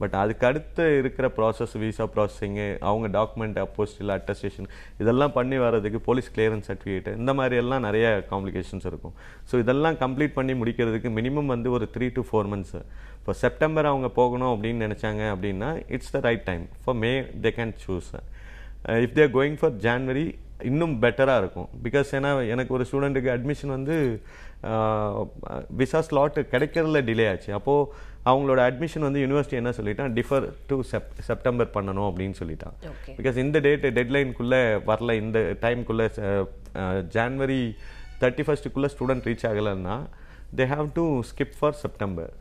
பட் அதுக்கு அடுத்து இருக்கிற ப்ராசஸ் விசா ப்ராசஸிங்கு அவங்க டாக்குமெண்ட் அப்போஸ்டில் அட்டஸ்டேஷன் இதெல்லாம் பண்ணி வர்றதுக்கு போலீஸ் கிளியரன்ஸ் சர்டிஃபிகேட் இந்த மாதிரியெல்லாம் நிறைய காம்ப்ளிகேஷன்ஸ் இருக்கும் ஸோ இதெல்லாம் கம்ப்ளீட் பண்ணி முடிக்கிறதுக்கு மினிமம் வந்து ஒரு த்ரீ டு ஃபோர் மந்த்ஸு இப்போ செப்டம்பர் அவங்க போகணும் அப்படின்னு நினச்சாங்க அப்படின்னா it's the right time for may they can choose if they're going for January இன்னும் பெட்டராக இருக்கும் பிகாஸ் ஏன்னா எனக்கு ஒரு ஸ்டூடெண்ட்டுக்கு அட்மிஷன் வந்து விசா uh, ஸ்லாட்டு கிடைக்கிறதுல டிலே ஆச்சு அப்போது அவங்களோட அட்மிஷன் வந்து யூனிவர்சிட்டி என்ன சொல்லிட்டான் டிஃபர் டு செப் செப்டம்பர் பண்ணணும் அப்படின்னு சொல்லிட்டான் பிகாஸ் இந்த டேட் டெட்லைனுக்குள்ளே வரல இந்த டைம்குள்ளே ஜான்வரி தேர்ட்டி ஃபஸ்ட்டுக்குள்ளே ஸ்டூடெண்ட் ரீச் ஆகலைன்னா they have to skip for September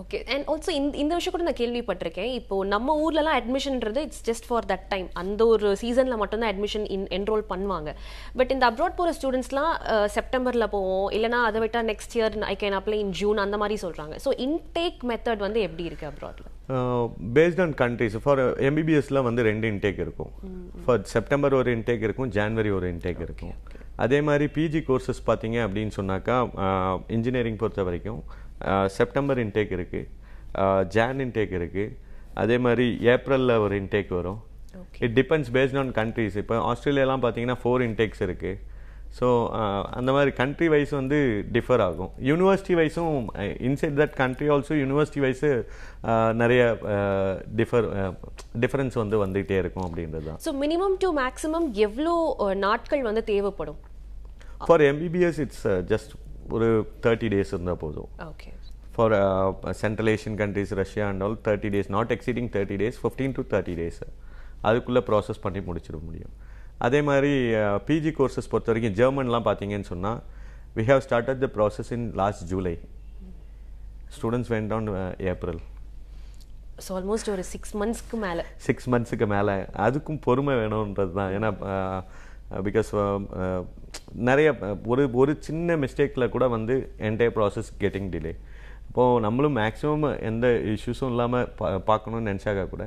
okay and also இந்த இந்த விஷயம் கூட நான் கேள்விப்பட்டிருக்கேன் இப்போ நம்ம ஊர்லலாம் அட்மிஷன்ன்றது it's just for that time அந்த ஒரு சீசனில் மட்டும்தான் அட்மிஷன் இன் என்ரோல் பண்ணுவாங்க பட் இந்த அப்ராட் போகிற ஸ்டூடெண்ட்ஸ்லாம் செப்டம்பரில் போவோம் இல்லைனா அதை விட்டால் next year I can apply in June அந்த மாதிரி சொல்கிறாங்க ஸோ இன்டேக் மெத்தட் வந்து எப்படி இருக்குது அப்ராடில் பேஸ்ட் ஆன் கண்ட்ரிஸ் ஃபார் எம்பிபிஎஸ்லாம் வந்து ரெண்டு இன்டேக் இருக்கும் ஃபார் செப்டம்பர் ஒரு இன்டேக் இருக்கும் ஜான்வரி ஒரு இன்டேக் இருக்கும் அதே மாதிரி பிஜி கோர்சஸ் பார்த்தீங்க அப்படின்னு சொன்னாக்கா இன்ஜினியரிங் uh, பொறுத்த வரைக்கும் செப்டம்பர் இன்டேக் இருக்குது ஜான் இன்டேக் இருக்குது அதே மாதிரி ஏப்ரலில் ஒரு இன்டேக் வரும் it depends based on countries இப்போ ஆஸ்திரேலியாலாம் பார்த்தீங்கன்னா ஃபோர் இன்டேக்ஸ் இருக்குது ஸோ அந்த மாதிரி கண்ட்ரி வைஸ் வந்து டிஃபர் ஆகும் யூனிவர்சிட்டி வைஸும் inside that country also university wise நிறைய டிஃபர் டிஃப்ரென்ஸ் வந்து வந்துகிட்டே இருக்கும் அப்படின்றது தான் ஸோ மினிமம் டு மேக்ஸிமம் எவ்வளோ நாட்கள் வந்து தேவைப்படும் ஃபார் எம்பிபிஎஸ் இட்ஸ் ஜஸ்ட் ஒரு தேர்ட்டி டேஸ் இருந்தால் போதும் okay for Central Asian countries Russia and all thirty days not exceeding thirty days fifteen to thirty days அதுக்குள்ளே ப்ராசஸ் பண்ணி முடிச்சிட முடியும் அதே மாதிரி பிஜி uh, கோர்சஸ் பொறுத்த வரைக்கும் ஜெர்மன்லாம் பார்த்தீங்கன்னு சொன்னால் we have at the process in last July students went on April so almost ஒரு சிக்ஸ் மந்த்ஸ்க்கு மேலே சிக்ஸ் மந்த்ஸுக்கு மேலே அதுக்கும் பொறுமை வேணுன்றது தான் ஏன்னா uh, because uh, uh, uh, நிறைய ஒரு ஒரு சின்ன மிஸ்டேக்கில் கூட வந்து என்டையர் ப்ராசஸ் கெட்டிங் டிலே இப்போது நம்மளும் மேக்ஸிமம் எந்த இஷ்யூஸும் இல்லாமல் பா பார்க்கணும்னு நினச்சாக்கா கூட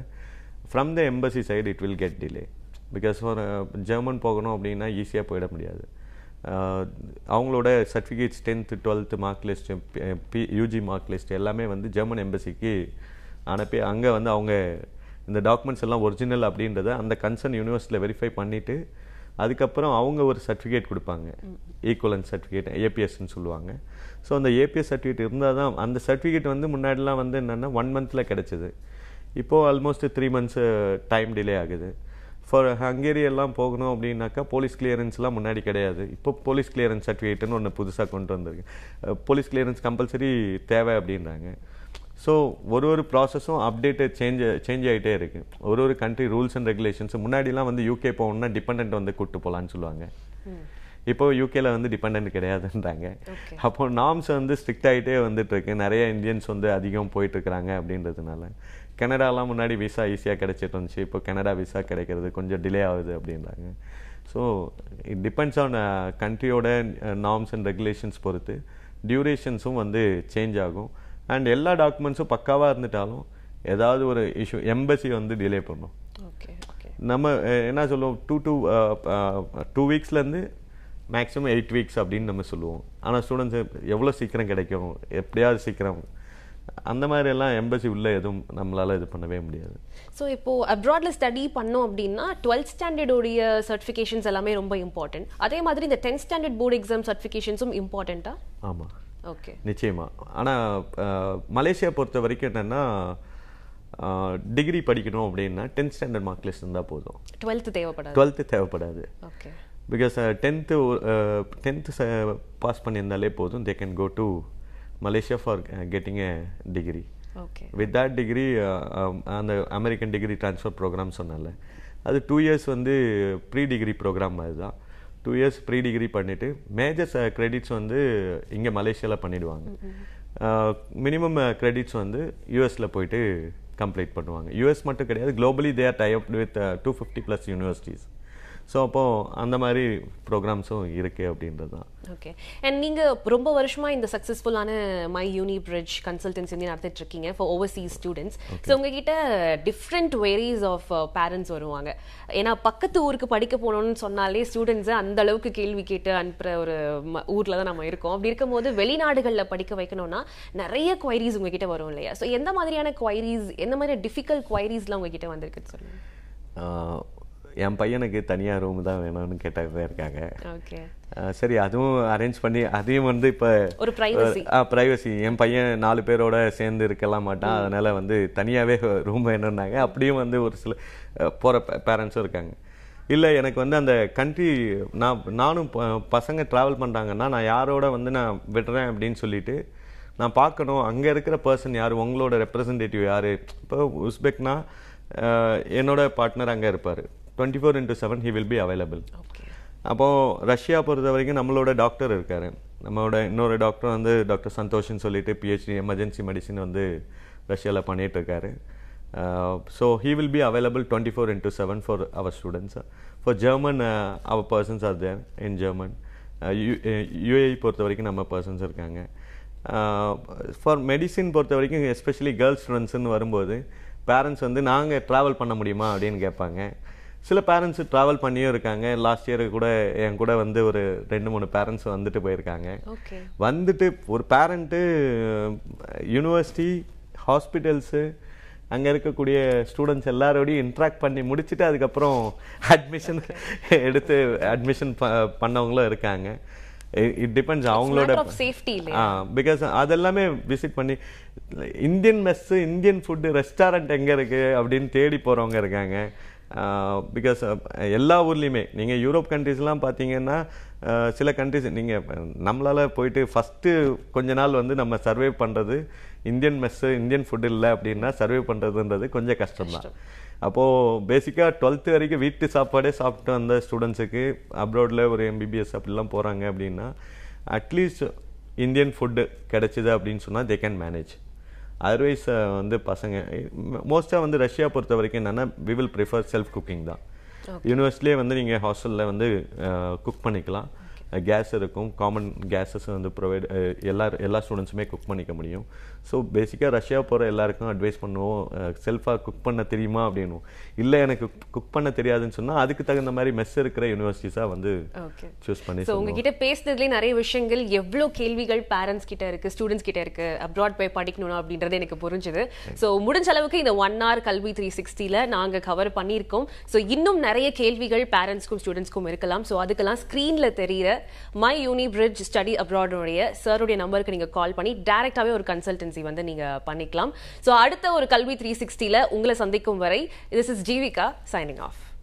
from the embassy side it will get delay because ஒரு ஜெர்மன் போகணும் அப்படின்னா ஈஸியாக போயிட முடியாது அவங்களோட certificates tenth twelfth mark list B UG mark list எல்லாமே வந்து ஜெர்மன் எம்பசிக்கு அனுப்பி அங்கே வந்து அவங்க இந்த டாக்குமெண்ட்ஸ் எல்லாம் ஒரிஜினல் அப்படின்றத அந்த கன்சர்ன் யூனிவர்சிட்டியில் வெரிஃபை பண்ணிவிட்டு அதுக்கப்புறம் அவங்க ஒரு சர்டிஃபிகேட் கொடுப்பாங்க ஈக்குவலன்ஸ் சர்டிஃபிகேட் ஏபிஎஸ்ன்னு சொல்லுவாங்க ஸோ அந்த ஏபிஎஸ் சர்டிஃபிகேட் இருந்தால் தான் அந்த சர்டிஃபிகேட் வந்து முன்னாடிலாம் வந்து என்னென்னா ஒன் மந்தில் கிடச்சிது இப்போது almost three months time delay ஆகுது ஃபார் ஹங்கேரி எல்லாம் போகணும் அப்படின்னாக்கா போலீஸ் கிளியரன்ஸ்லாம் முன்னாடி கிடையாது இப்போ போலீஸ் கிளியரன்ஸ் சர்டிஃபிகேட்னு ஒன்று புதுசாக கொண்டு வந்திருக்கு போலீஸ் கிளியரன்ஸ் கம்பல்சரி தேவை அப்படின்றாங்க ஸோ ஒரு ஒரு ப்ராசஸும் அப்டேட்டு சேஞ்ச் சேஞ்ச் ஆகிட்டே இருக்குது ஒரு ஒரு கண்ட்ரி ரூல்ஸ் அண்ட் ரெகுலேஷன்ஸ் முன்னாடிலாம் வந்து யூகே போகணும்னா டிபெண்ட் வந்து கூப்பிட்டு போகலான்னு சொல்லுவாங்க இப்போ யூகேல வந்து டிபெண்ட் கிடையாதுன்றாங்க அப்போ நாம்ஸ் வந்து ஸ்ட்ரிக்ட் ஆகிட்டே வந்துட்டு இருக்கு நிறைய இந்தியன்ஸ் வந்து அதிகம் போயிட்டு இருக்கிறாங்க அப்படின்றதுனால கனடாலாம் முன்னாடி விசா ஈஸியாக கிடைச்சிட்டு இருந்துச்சு இப்போ கனடா விசா கிடைக்கிறது கொஞ்சம் டிலே ஆகுது அப்படின்றாங்க ஸோ இட் டிபெண்ட்ஸ் ஆன் கண்ட்ரியோட நார்ம்ஸ் அண்ட் ரெகுலேஷன்ஸ் பொறுத்து டியூரேஷன்ஸும் வந்து சேஞ்ச் ஆகும் அண்ட் எல்லா டாக்குமெண்ட்ஸும் பக்காவாக இருந்துட்டாலும் ஏதாவது ஒரு இஷ்யூ எம்பசி வந்து டிலே பண்ணும் நம்ம என்ன சொல்லுவோம் டூ டூ டூ வீக்ஸ்லேருந்து மேக்ஸிமம் எயிட் வீக்ஸ் அப்படின்னு நம்ம சொல்லுவோம் ஆனால் ஸ்டூடெண்ட்ஸ் எவ்வளோ சீக்கிரம் கிடைக்கும் எப்படியாவது சீக்கிரம் அந்த மாதிரி எல்லாம் எம்பசி உள்ள எதுவும் நம்மளால இது பண்ணவே முடியாது ஸோ இப்போ அப்ராட்ல ஸ்டடி பண்ணோம் அப்படின்னா டுவெல்த் ஸ்டாண்டர்டோடைய சர்டிஃபிகேஷன்ஸ் எல்லாமே ரொம்ப இம்பார்ட்டன்ட் அதே மாதிரி இந்த டென்த் ஸ்டாண்டர்ட் போர்டு எக்ஸாம் சர்டிஃபிகேஷன்ஸும் இம்பார்ட்டண்ட்டா ஆமாம் ஓகே நிச்சயமாக ஆனால் மலேசியா பொறுத்த வரைக்கும் என்னென்னா டிகிரி படிக்கணும் அப்படின்னா டென்த் ஸ்டாண்டர்ட் மார்க் லிஸ்ட் இருந்தால் போதும் டுவெல்த்து தேவைப்படாது டுவெல்த்து தேவைப்படாது okay because tenth tenth pass பண்ணியிருந்தாலே போதும் they can go to Malaysia for getting a degree okay with that degree அந்த அமெரிக்கன் டிகிரி ட்ரான்ஸ்ஃபர் ப்ரோக்ராம் சொன்னால அது டூ இயர்ஸ் வந்து ப்ரீ டிகிரி ப்ரோக்ராம் மாதிரி தான் டூ இயர்ஸ் ப்ரீ டிகிரி பண்ணிவிட்டு major credits வந்து இங்கே மலேசியாவில் பண்ணிவிடுவாங்க மினிமம் க்ரெடிட்ஸ் uh, வந்து யூஎஸில் போயிட்டு கம்ப்ளீட் பண்ணுவாங்க யூஎஸ் மட்டும் கிடையாது globally there type with two fifty plus universities so அப்போது அந்த மாதிரி ப்ரோக்ராம்ஸும் இருக்குது அப்படின்றது தான் ஓகே அண்ட் நீங்கள் ரொம்ப வருஷமாக இந்த சக்ஸஸ்ஃபுல்லான மை யூனி பிரிட்ஜ் கன்சல்டன்சி வந்து நடத்திட்டுருக்கீங்க ஃபார் ஓவர்சீஸ் ஸ்டூடெண்ட்ஸ் ஸோ உங்ககிட்ட டிஃப்ரெண்ட் வேரிஸ் ஆஃப் பேரண்ட்ஸ் வருவாங்க ஏன்னா பக்கத்து ஊருக்கு படிக்க போகணும்னு சொன்னாலே ஸ்டூடெண்ட்ஸை அந்த அளவுக்கு கேள்வி கேட்டு அனுப்புகிற ஒரு ஊரில் தான் நம்ம இருக்கோம் அப்படி இருக்கும்போது வெளிநாடுகளில் படிக்க வைக்கணும்னா நிறைய குவைரிஸ் உங்ககிட்ட வரும் இல்லையா ஸோ எந்த மாதிரியான குவைரிஸ் எந்த மாதிரி டிஃபிகல்ட் குவைரிஸ்லாம் உங்ககிட்ட வந்திருக்குன்னு சொல்லுங்கள் என் பையனுக்கு தனியாக ரூம் தான் வேணும்னு கேட்டதே இருக்காங்க சரி அதுவும் அரேஞ்ச் பண்ணி அதையும் வந்து இப்போ ஒரு ப்ரைவசி ப்ரைவசி என் பையன் நாலு பேரோட சேர்ந்து இருக்கலாம் மாட்டான் அதனால் வந்து தனியாகவே ரூம் வேணும்னாங்க அப்படியும் வந்து ஒரு சில போகிற பேரண்ட்ஸும் இருக்காங்க இல்லை எனக்கு வந்து அந்த கண்ட்ரி நான் நானும் பசங்க ட்ராவல் பண்ணுறாங்கன்னா நான் யாரோட வந்து நான் விடுறேன் அப்படின்னு சொல்லிட்டு நான் பார்க்கணும் அங்கே இருக்கிற பர்சன் யார் உங்களோட ரெப்ரசன்டேட்டிவ் யார் இப்போ உஸ்பெக்னா என்னோட பார்ட்னர் அங்கே இருப்பார் twenty four into seven he will be available அப்போது ரஷ்யா பொறுத்த வரைக்கும் நம்மளோட டாக்டர் இருக்கார் நம்மளோட இன்னொரு டாக்டர் வந்து டாக்டர் சந்தோஷ்னு சொல்லிட்டு பிஹெச்டி எமர்ஜென்சி மெடிசின் வந்து ரஷ்யாவில் பண்ணிகிட்டு இருக்காரு so he will be available twenty four into seven for our students for German our persons are there in German யூ யூஏ பொறுத்த வரைக்கும் நம்ம பர்சன்ஸ் இருக்காங்க ஃபார் மெடிசின் பொறுத்த வரைக்கும் எஸ்பெஷலி கேர்ள்ஸ் ஸ்டூடெண்ட்ஸ்னு வரும்போது பேரண்ட்ஸ் வந்து நாங்கள் ட்ராவல் பண்ண முடியுமா அப்படின்னு கேட்பாங்க சில பேரண்ட்ஸு ட்ராவல் பண்ணியும் இருக்காங்க லாஸ்ட் இயர் கூட என் கூட வந்து ஒரு ரெண்டு மூணு பேரண்ட்ஸ் வந்துட்டு போயிருக்காங்க வந்துட்டு ஒரு பேரண்ட்டு யூனிவர்சிட்டி ஹாஸ்பிட்டல்ஸு அங்கே இருக்கக்கூடிய ஸ்டூடெண்ட்ஸ் எல்லாரோடையும் இன்ட்ராக்ட் பண்ணி முடிச்சுட்டு அதுக்கப்புறம் அட்மிஷன் எடுத்து அட்மிஷன் ப பண்ணவங்களும் இருக்காங்க இட் டிபெண்ட்ஸ் அவங்களோட ஆ பிகாஸ் அதெல்லாமே விசிட் பண்ணி Indian mess Indian food restaurant எங்கே இருக்குது அப்படின்னு தேடி போகிறவங்க இருக்காங்க பிகாஸ் எல்லா ஊர்லேயுமே நீங்கள் யூரோப் கண்ட்ரிஸ்லாம் பார்த்தீங்கன்னா சில கண்ட்ரிஸ் நீங்கள் நம்மளால் போயிட்டு ஃபஸ்ட்டு கொஞ்ச நாள் வந்து நம்ம சர்வே பண்ணுறது இந்தியன் மெஸ்ஸு இந்தியன் ஃபுட் இல்லை அப்படின்னா சர்வே பண்ணுறதுன்றது கொஞ்சம் கஷ்டம்தான் அப்போது பேசிக்காக டுவெல்த்து வரைக்கும் வீட்டு சாப்பாடே சாப்பிட்டு வந்த ஸ்டூடெண்ட்ஸுக்கு அப்ராடில் ஒரு எம்பிபிஎஸ் அப்படிலாம் போகிறாங்க அப்படின்னா அட்லீஸ்ட் இந்தியன் ஃபுட்டு கிடச்சிது அப்படின்னு சொன்னால் தே கேன் மேனேஜ் அதர்வைஸ் வந்து பசங்க மோஸ்ட்டாக வந்து ரஷ்யா பொறுத்த வரைக்கும் என்னென்னா we will prefer self cooking தான் யூனிவர்சிட்டிலே வந்து நீங்கள் ஹாஸ்டலில் வந்து குக் பண்ணிக்கலாம் கேஸ் இருக்கும் காமன் கேஸஸ் வந்து ப்ரொவைட் eh, எல்லா எல்லா ஸ்டூடெண்ட்ஸுமே குக் பண்ணிக்க முடியும் ஸோ பேசிக்காக ரஷ்யா போகிற எல்லாருக்கும் அட்வைஸ் பண்ணுவோம் செல்ஃபாக eh, குக் பண்ண தெரியுமா அப்படின்னு இல்லை எனக்கு குக் பண்ண தெரியாதுன்னு சொன்னால் அதுக்கு தகுந்த மாதிரி மெஸ் இருக்கிற யூனிவர்சிட்டிஸாக வந்து சூஸ் பண்ணி ஸோ உங்ககிட்ட பேசுனதுலேயே நிறைய விஷயங்கள் எவ்வளோ கேள்விகள் பேரண்ட்ஸ் கிட்ட இருக்குது ஸ்டூடெண்ட்ஸ் கிட்ட இருக்குது அப்ராட் போய் படிக்கணும் அப்படின்றது எனக்கு புரிஞ்சுது ஸோ முடிஞ்ச அளவுக்கு இந்த ஒன் ஹவர் கல்வி த்ரீ சிக்ஸ்டியில் நாங்கள் கவர் பண்ணியிருக்கோம் ஸோ இன்னும் நிறைய கேள்விகள் பேரண்ட்ஸ்க்கும் ஸ்டூடெண்ட்ஸ்க்கும் இருக்கலாம் ஸோ அதுக்கெல்லாம் ஸ்க்ரீனில் தெரிகிற மை யூனி பிரிட்ஜ் ஸ்டடி அப்ராடுடைய சருடைய நம்பருக்கு நீங்கள் கால் பண்ணி டேரெக்டாகவே ஒரு கன்சல்டன்சி வந்து நீங்கள் பண்ணிக்கலாம் ஸோ அடுத்த ஒரு கல்வி த்ரீ சிக்ஸ்டியில் உங்களை சந்திக்கும் வரை this is Jeevika signing of